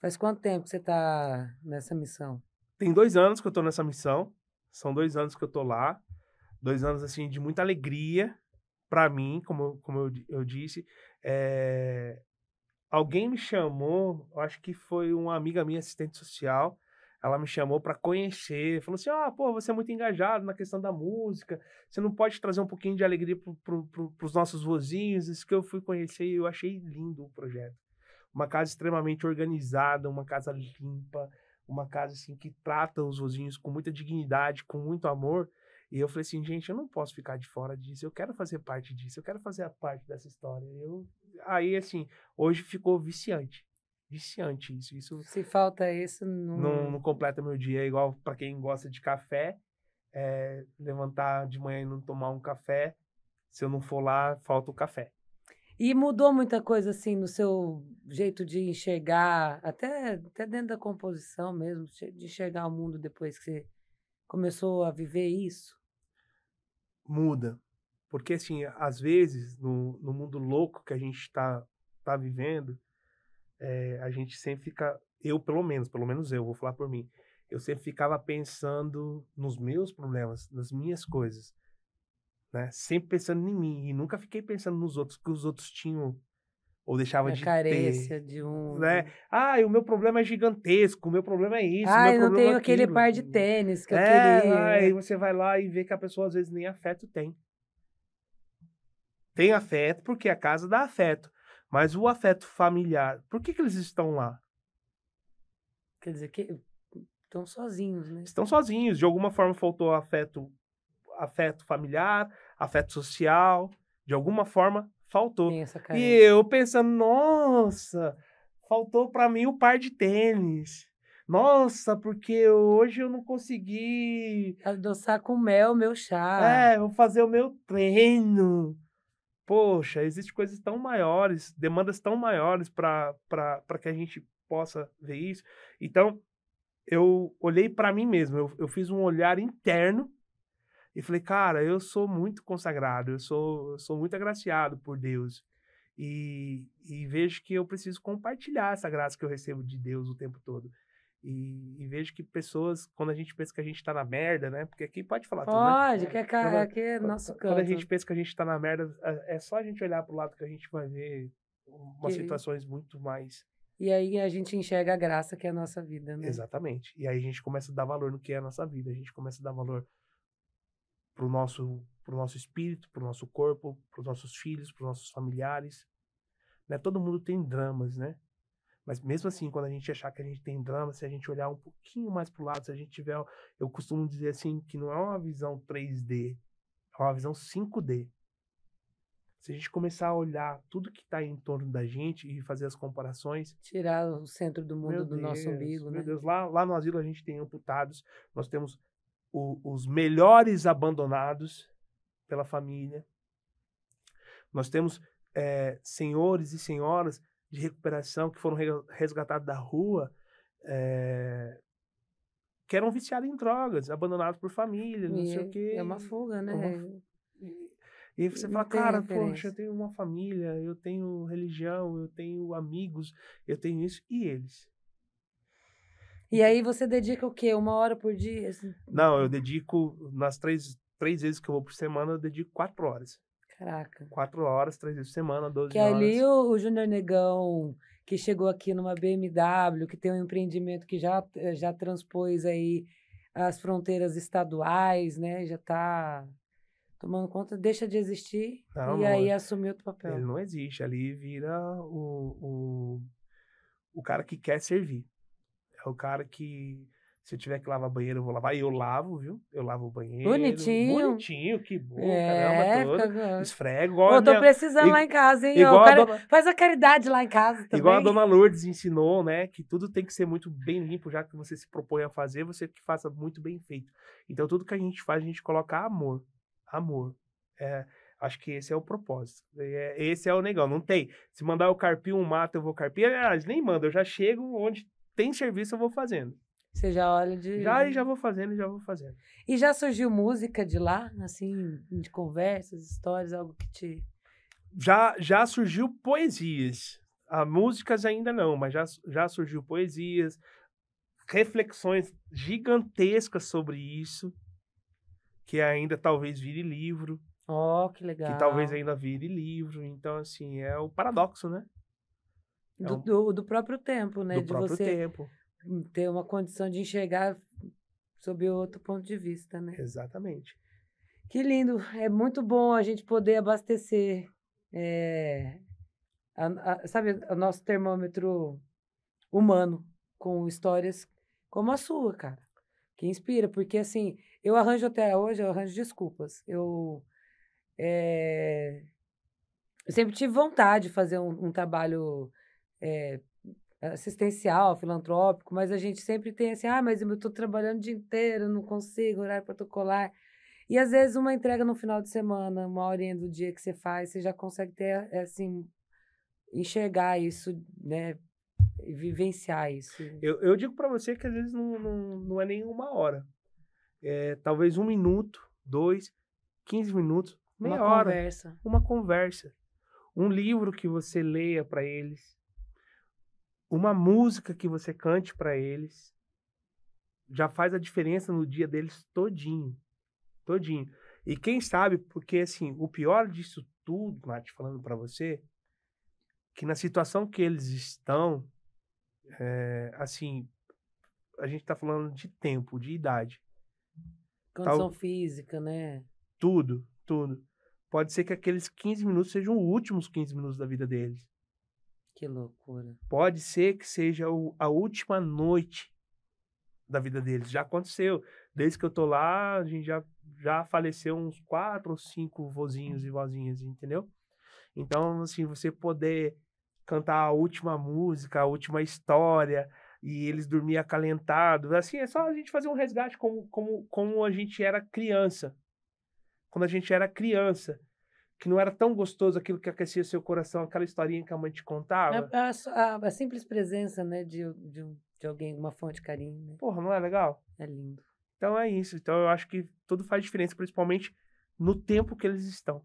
Faz quanto tempo você tá nessa missão? Tem dois anos que eu tô nessa missão. São dois anos que eu tô lá. Dois anos, assim, de muita alegria para mim, como, como eu, eu disse. É... Alguém me chamou, acho que foi uma amiga minha, assistente social, ela me chamou para conhecer, falou assim: "Ah, pô, você é muito engajado na questão da música, você não pode trazer um pouquinho de alegria pro, pro, pro, pros nossos vozinhos?" Isso que eu fui conhecer e eu achei lindo o projeto. Uma casa extremamente organizada, uma casa limpa, uma casa assim que trata os vozinhos com muita dignidade, com muito amor. E eu falei assim, gente, eu não posso ficar de fora disso, eu quero fazer parte disso, eu quero fazer a parte dessa história. Eu aí assim, hoje ficou viciante viciante isso. isso Se falta isso, não... não, não completa meu dia. É igual para quem gosta de café, é, levantar de manhã e não tomar um café, se eu não for lá, falta o café. E mudou muita coisa, assim, no seu jeito de enxergar, até, até dentro da composição mesmo, de enxergar o mundo depois que você começou a viver isso? Muda. Porque, assim, às vezes, no, no mundo louco que a gente está tá vivendo, é, a gente sempre fica, eu pelo menos, pelo menos eu, vou falar por mim, eu sempre ficava pensando nos meus problemas, nas minhas coisas, né? Sempre pensando em mim e nunca fiquei pensando nos outros que os outros tinham ou deixava a de carência ter, de um né ah o meu problema é gigantesco o meu problema é isso ah eu não é tenho aquele par de tênis que é, eu queria aí é. você vai lá e vê que a pessoa às vezes nem afeto tem tem afeto porque a casa dá afeto mas o afeto familiar, por que, que eles estão lá? Quer dizer, que hum, estão sozinhos, né? Estão sozinhos. De alguma forma faltou afeto, afeto familiar, afeto social. De alguma forma faltou. E eu pensando, nossa, faltou para mim o par de tênis. Nossa, porque hoje eu não consegui. Adoçar com mel o meu chá. É, vou fazer o meu treino poxa, existem coisas tão maiores, demandas tão maiores para que a gente possa ver isso. Então, eu olhei para mim mesmo, eu, eu fiz um olhar interno e falei, cara, eu sou muito consagrado, eu sou, sou muito agraciado por Deus. E, e vejo que eu preciso compartilhar essa graça que eu recebo de Deus o tempo todo. E, e, vejo que pessoas, quando a gente pensa que a gente tá na merda, né? Porque aqui pode falar pode, tudo, né? que é, quando, aqui é nosso canto. Quando a gente pensa que a gente tá na merda, é, é só a gente olhar pro lado que a gente vai ver umas situações muito mais... E aí a gente enxerga a graça que é a nossa vida, né? Exatamente. E aí a gente começa a dar valor no que é a nossa vida. A gente começa a dar valor pro nosso, pro nosso espírito, pro nosso corpo, pros nossos filhos, pros nossos familiares. Né? Todo mundo tem dramas, né? Mas mesmo assim, quando a gente achar que a gente tem drama, se a gente olhar um pouquinho mais pro lado, se a gente tiver, eu costumo dizer assim, que não é uma visão 3D, é uma visão 5D. Se a gente começar a olhar tudo que está em torno da gente e fazer as comparações. Tirar o centro do mundo meu do Deus, nosso umbigo, né? Meu Deus, lá, lá no asilo a gente tem amputados, nós temos o, os melhores abandonados pela família. Nós temos é, senhores e senhoras de recuperação que foram resgatados da rua, é, que eram viciados em drogas, abandonados por família, não sei o quê. É, é uma fuga, é né? Uma... E você não fala, cara, referência. poxa, eu tenho uma família, eu tenho religião, eu tenho amigos, eu tenho isso, e eles? E aí você dedica o quê? Uma hora por dia? Assim? Não, eu dedico, nas três, três vezes que eu vou por semana, eu dedico quatro horas. Caraca. Quatro horas, três vezes por semana, 12 que horas. Que ali o, o Júnior Negão, que chegou aqui numa BMW, que tem um empreendimento que já, eh, já transpôs aí as fronteiras estaduais, né? Já está tomando conta, deixa de existir não, e não, aí é. assume outro papel. Ele não existe, ali vira o, o, o cara que quer servir. É o cara que se eu tiver que lavar banheiro, eu vou lavar. E eu lavo, viu? Eu lavo o banheiro. Bonitinho. Bonitinho, que bom, é, caramba toda. Esfrego. eu tô minha... precisando lá em casa, hein? Igual cara... dona... Faz a caridade lá em casa também. Igual a dona Lourdes ensinou, né? Que tudo tem que ser muito bem limpo, já que você se propõe a fazer, você que faça muito bem feito. Então, tudo que a gente faz, a gente coloca amor. Amor. É, Acho que esse é o propósito. É, esse é o negão. Não tem. Se mandar o carpir um mato, eu vou carpir. Aliás, nem manda. Eu já chego onde tem serviço, eu vou fazendo. Você já olha de. Já e já vou fazendo, já vou fazendo. E já surgiu música de lá, assim, de conversas, histórias, algo que te. Já, já surgiu poesias. A músicas ainda não, mas já, já surgiu poesias, reflexões gigantescas sobre isso, que ainda talvez vire livro. Oh, que legal. Que talvez ainda vire livro. Então, assim, é o paradoxo, né? É do, um... do, do, próprio tempo, né? Do De próprio você tempo ter uma condição de enxergar sob outro ponto de vista, né? Exatamente. Que lindo! É muito bom a gente poder abastecer, é, a, a, sabe, o nosso termômetro humano com histórias como a sua, cara, que inspira. Porque, assim, eu arranjo até hoje, eu arranjo desculpas. Eu, é, eu sempre tive vontade de fazer um, um trabalho é, assistencial, filantrópico, mas a gente sempre tem assim, ah, mas eu estou trabalhando o dia inteiro, não consigo, horário protocolar. E às vezes uma entrega no final de semana, uma horinha do dia que você faz, você já consegue ter, eh, assim, enxergar isso, né? Vivenciar isso. Eu, eu digo para você que às vezes não, não, não é uma hora. É, talvez um minuto, dois, quinze minutos, meia uma hora. Conversa. Uma conversa. Um livro que você leia para eles uma música que você cante para eles já faz a diferença no dia deles todinho. Todinho. E quem sabe, porque assim, o pior disso tudo, Nath, falando para você, que na situação que eles estão, é, assim, a gente tá falando de tempo, de idade. Condição física, né? Tudo, tudo. Pode ser que aqueles 15 minutos sejam os últimos 15 minutos da vida deles. Que loucura. Pode ser que seja o, a última noite da vida deles. Já aconteceu. Desde que eu tô lá, a gente já, já faleceu uns quatro ou cinco vozinhos e vozinhas, entendeu? Então, assim, você poder cantar a última música, a última história, e eles dormir acalentados. Assim, é só a gente fazer um resgate como, como, como a gente era criança. Quando a gente era criança, que não era tão gostoso aquilo que aquecia seu coração, aquela historinha que a mãe te contava. É, a, a, a simples presença, né, de, de, de alguém, uma fonte de carinho. Né? Porra, não é legal? É lindo. Então é isso. Então eu acho que tudo faz diferença, principalmente no tempo que eles estão.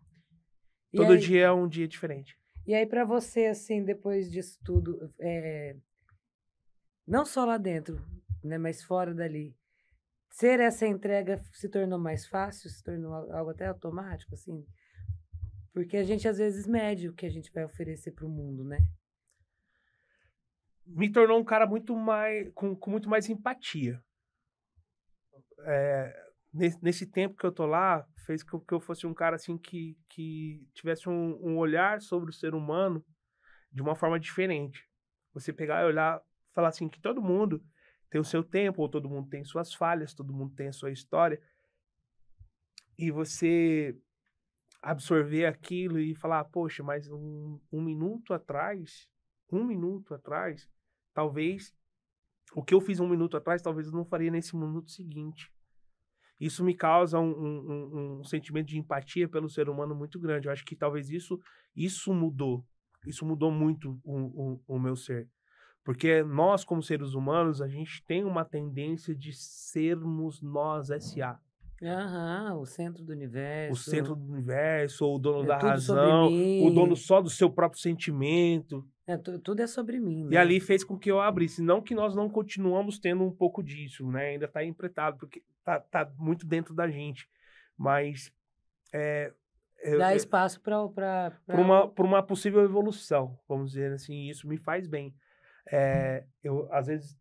E Todo aí, dia é um dia diferente. E aí para você, assim, depois disso tudo, é, não só lá dentro, né, mas fora dali, ser essa entrega se tornou mais fácil, se tornou algo até automático, assim? Porque a gente às vezes mede o que a gente vai oferecer para o mundo, né? Me tornou um cara muito mais com, com muito mais empatia. É, nesse, nesse, tempo que eu tô lá, fez com que eu fosse um cara assim que, que tivesse um, um olhar sobre o ser humano de uma forma diferente. Você pegar e olhar, falar assim que todo mundo tem o seu tempo, ou todo mundo tem suas falhas, todo mundo tem a sua história. E você absorver aquilo e falar, poxa, mas um, um minuto atrás, um minuto atrás, talvez o que eu fiz um minuto atrás, talvez eu não faria nesse minuto seguinte. Isso me causa um, um, um, sentimento de empatia pelo ser humano muito grande. Eu acho que talvez isso, isso mudou. Isso mudou muito o, o, o meu ser. Porque nós, como seres humanos, a gente tem uma tendência de sermos nós S.A. Aham, o centro do universo. O centro do universo, ou o dono é da razão, o dono só do seu próprio sentimento. É, tudo é sobre mim. Né? E ali fez com que eu abrisse. Não que nós não continuamos tendo um pouco disso, né? Ainda está empretado, porque tá, tá muito dentro da gente. Mas. É, Dá espaço para. para pra... uma, uma possível evolução, vamos dizer assim. Isso me faz bem. É, eu, às vezes.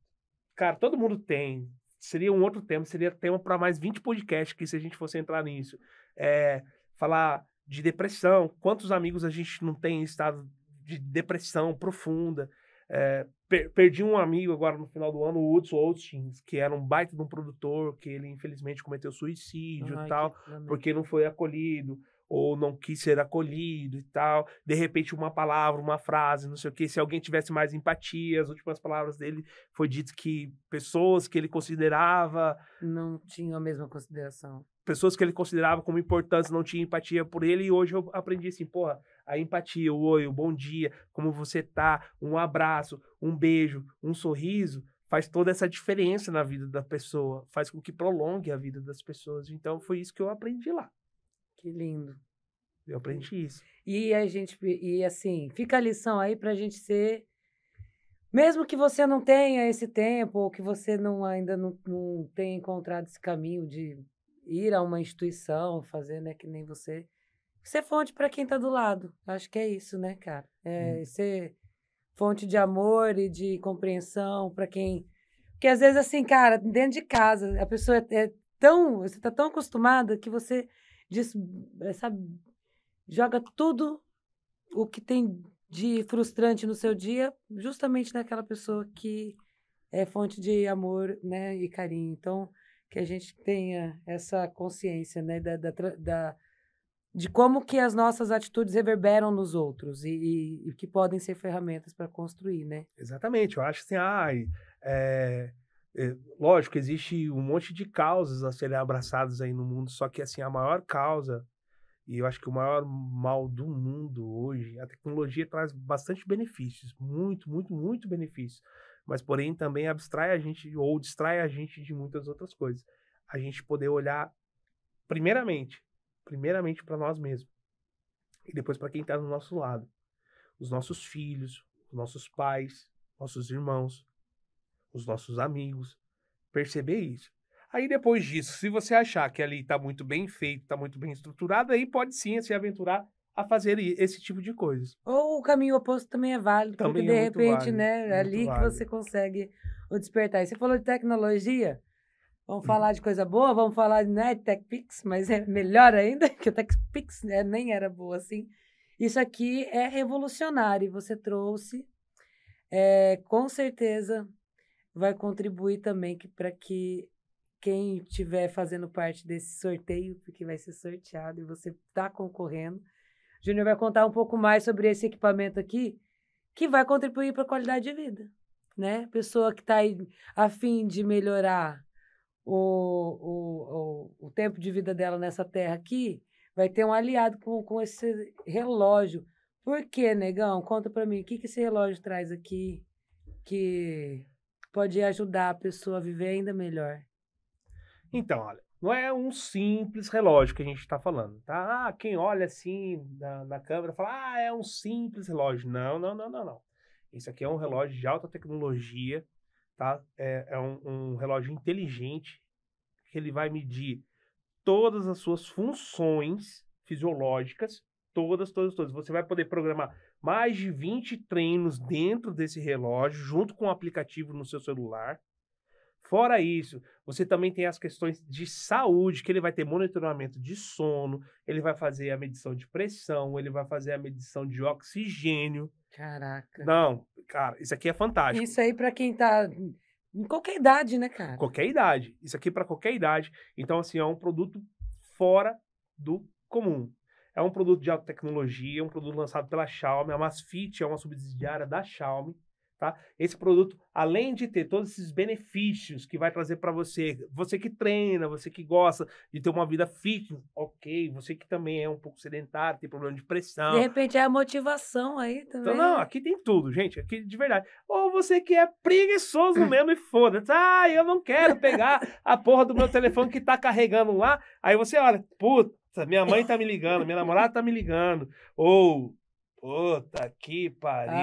Cara, todo mundo tem seria um outro tema, seria tema para mais 20 podcasts que se a gente fosse entrar nisso. É, falar de depressão, quantos amigos a gente não tem em estado de depressão profunda. É, per perdi um amigo agora no final do ano, o Hudson Olstein, que era um baita de um produtor, que ele infelizmente cometeu suicídio e tal, porque não foi acolhido ou não quis ser acolhido e tal. De repente, uma palavra, uma frase, não sei o que. Se alguém tivesse mais empatia, as últimas palavras dele foi dito que pessoas que ele considerava. Não tinham a mesma consideração. Pessoas que ele considerava como importantes não tinham empatia por ele. E hoje eu aprendi assim, porra, a empatia, o oi, o bom dia, como você tá, um abraço, um beijo, um sorriso faz toda essa diferença na vida da pessoa, faz com que prolongue a vida das pessoas. Então foi isso que eu aprendi lá. Que lindo. Eu aprendi isso. E a gente, e assim, fica a lição aí para gente ser. Mesmo que você não tenha esse tempo, ou que você não ainda não, não tenha encontrado esse caminho de ir a uma instituição, fazer, né, que nem você, ser fonte para quem está do lado. Acho que é isso, né, cara? É, hum. Ser fonte de amor e de compreensão para quem. Porque às vezes, assim, cara, dentro de casa, a pessoa é, é tão. Você está tão acostumada que você diz eh, sabe, joga tudo o que tem de frustrante no seu dia justamente naquela pessoa que é fonte de amor né, e carinho. Então, que a gente tenha essa consciência né, da, da, da de como que as nossas atitudes reverberam nos outros e, e, e que podem ser ferramentas para construir, né? Exatamente. Eu acho assim, ai, ah, é é, lógico, existe um monte de causas a serem abraçadas aí no mundo, só que assim, a maior causa, e eu acho que o maior mal do mundo hoje, a tecnologia traz bastante benefícios, muito, muito, muito benefícios, mas porém também abstrai a gente ou distrai a gente de muitas outras coisas. A gente poder olhar primeiramente, primeiramente para nós mesmos e depois para quem está do nosso lado, os nossos filhos, os nossos pais, nossos irmãos, os nossos amigos. Perceber isso. Aí depois disso, se você achar que ali está muito bem feito, está muito bem estruturado, aí pode sim se aventurar a fazer esse tipo de coisas. Ou o caminho oposto também é válido, também porque é de é repente, válido, né, é ali válido. que você consegue o despertar. E você falou de tecnologia, vamos uhum. falar de coisa boa, vamos falar né, de TechPix, mas é melhor ainda, que o TechPix né, nem era boa assim. Isso aqui é revolucionário, e você trouxe, é, com certeza, vai contribuir também que, para que quem estiver fazendo parte desse sorteio, porque vai ser sorteado e você está concorrendo, Júnior vai contar um pouco mais sobre esse equipamento aqui, que vai contribuir para a qualidade de vida, né? Pessoa que está aí a fim de melhorar o, o, o, o, tempo de vida dela nessa terra aqui, vai ter um aliado com, com esse relógio. Por quê, negão? Conta para mim, o que, que esse relógio traz aqui que pode ajudar a pessoa a viver ainda melhor? Então, olha, não é um simples relógio que a gente está falando, tá? Ah, quem olha assim na, na câmera fala, ah, é um simples relógio. Não, não, não, não, não. Isso aqui é um relógio de alta tecnologia, tá? É, é um, um relógio inteligente que ele vai medir todas as suas funções fisiológicas, todas, todas, todas. Você vai poder programar mais de 20 treinos dentro desse relógio, junto com o aplicativo no seu celular. Fora isso, você também tem as questões de saúde, que ele vai ter monitoramento de sono, ele vai fazer a medição de pressão, ele vai fazer a medição de oxigênio. Caraca. Não, cara, isso aqui é fantástico. Isso aí para quem tá em qualquer idade, né, cara? Qualquer idade. Isso aqui para qualquer idade. Então assim, é um produto fora do comum. É um produto de alta tecnologia, um produto lançado pela Xiaomi. A Masfit é uma subsidiária da Xiaomi. Tá? Esse produto, além de ter todos esses benefícios que vai trazer para você, você que treina, você que gosta de ter uma vida fitness, ok, você que também é um pouco sedentário, tem problema de pressão. De repente é a motivação aí então, também. Então, não, aqui tem tudo, gente, aqui de verdade. Ou você que é preguiçoso mesmo e foda-se, ah, eu não quero pegar a porra do meu telefone que tá carregando lá, aí você olha, puta, minha mãe tá me ligando, minha namorada tá me ligando. Ou, puta que pariu.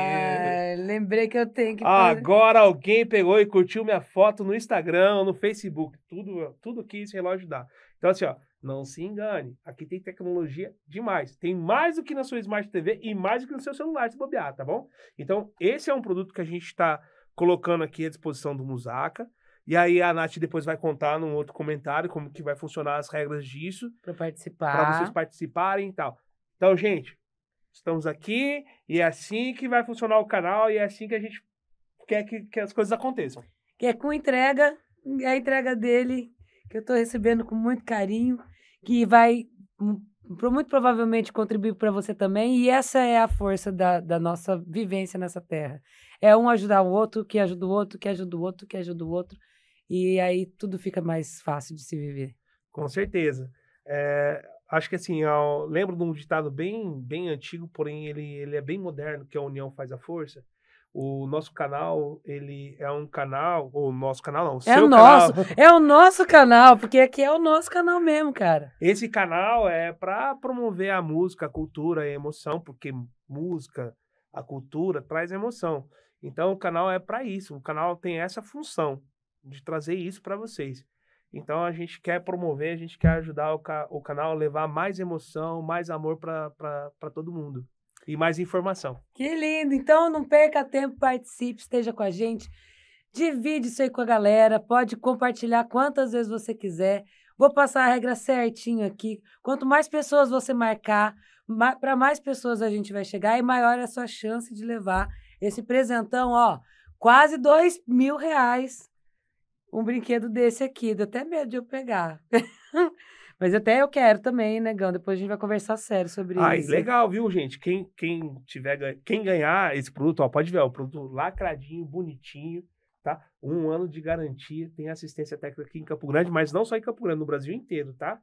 lembrei que eu tenho que. Fazer... Agora alguém pegou e curtiu minha foto no Instagram, no Facebook. Tudo, tudo que esse relógio dá. Então, assim, ó, não se engane. Aqui tem tecnologia demais. Tem mais do que na sua Smart TV e mais do que no seu celular, se bobear, tá bom? Então, esse é um produto que a gente está colocando aqui à disposição do Musaka. E aí a Nath depois vai contar num outro comentário como que vai funcionar as regras disso. Para participar. Para vocês participarem e tal. Então, gente, estamos aqui e é assim que vai funcionar o canal e é assim que a gente quer que, que as coisas aconteçam. Que é com entrega, é a entrega dele, que eu estou recebendo com muito carinho, que vai muito provavelmente contribuir para você também. E essa é a força da, da nossa vivência nessa terra. É um ajudar o outro, que ajuda o outro, que ajuda o outro, que ajuda o outro e aí tudo fica mais fácil de se viver. Com certeza. É, acho que assim, eu lembro de um ditado bem, bem antigo, porém ele, ele é bem moderno, que é a união faz a força. O nosso canal, ele é um canal, ou o nosso canal não, o é seu nosso, canal. É o nosso canal, porque aqui é o nosso canal mesmo, cara. Esse canal é para promover a música, a cultura e a emoção, porque música, a cultura traz emoção. Então o canal é para isso, o canal tem essa função de trazer isso para vocês. Então a gente quer promover, a gente quer ajudar o, ca o canal a levar mais emoção, mais amor para todo mundo e mais informação. Que lindo! Então não perca tempo, participe, esteja com a gente, divide isso aí com a galera, pode compartilhar quantas vezes você quiser. Vou passar a regra certinho aqui. Quanto mais pessoas você marcar, ma para mais pessoas a gente vai chegar e maior é a sua chance de levar esse presentão, ó, quase dois mil reais um brinquedo desse aqui. Deu até medo de eu pegar. Mas até eu quero também, né, Depois a gente vai conversar sério sobre Ai, isso. Ah, legal, viu, gente? Quem, quem tiver quem ganhar esse produto, ó, pode ver, é o produto lacradinho, bonitinho, tá? Um ano de garantia, tem assistência técnica aqui em Campo Grande, mas não só em Campo Grande, no Brasil inteiro, tá?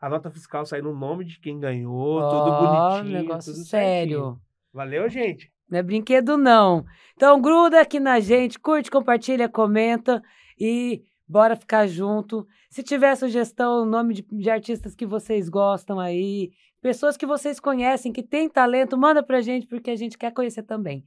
A nota fiscal sai no nome de quem ganhou, oh, tudo bonitinho, negócio tudo sério. Certinho. Valeu, gente. Não é brinquedo, não. Então, gruda aqui na gente, curte, compartilha, comenta e bora ficar junto. Se tiver sugestão, nome de, de artistas que vocês gostam aí, pessoas que vocês conhecem, que têm talento, manda pra gente, porque a gente quer conhecer também.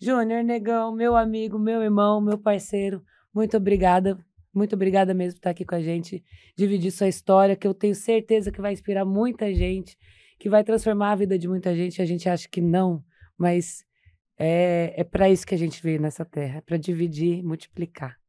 Júnior Negão, meu amigo, meu irmão, meu parceiro, muito obrigada. Muito obrigada mesmo por estar aqui com a gente, dividir sua história, que eu tenho certeza que vai inspirar muita gente, que vai transformar a vida de muita gente. A gente acha que não, mas é, é para isso que a gente veio nessa terra, para dividir, multiplicar.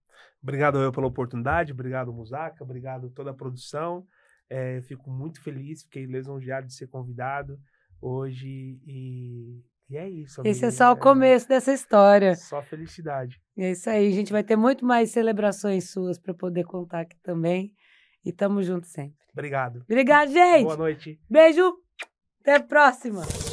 Obrigado eu pela oportunidade, obrigado Musaca, obrigado toda a produção. É, fico muito feliz, fiquei lisonjeado de ser convidado hoje e, e é isso. Amiga. Esse é só o começo é, dessa história. Só felicidade. É isso aí, a gente vai ter muito mais celebrações suas para poder contar aqui também. E tamo junto sempre. Obrigado. Obrigado, gente. Boa noite. Beijo. Até a próxima.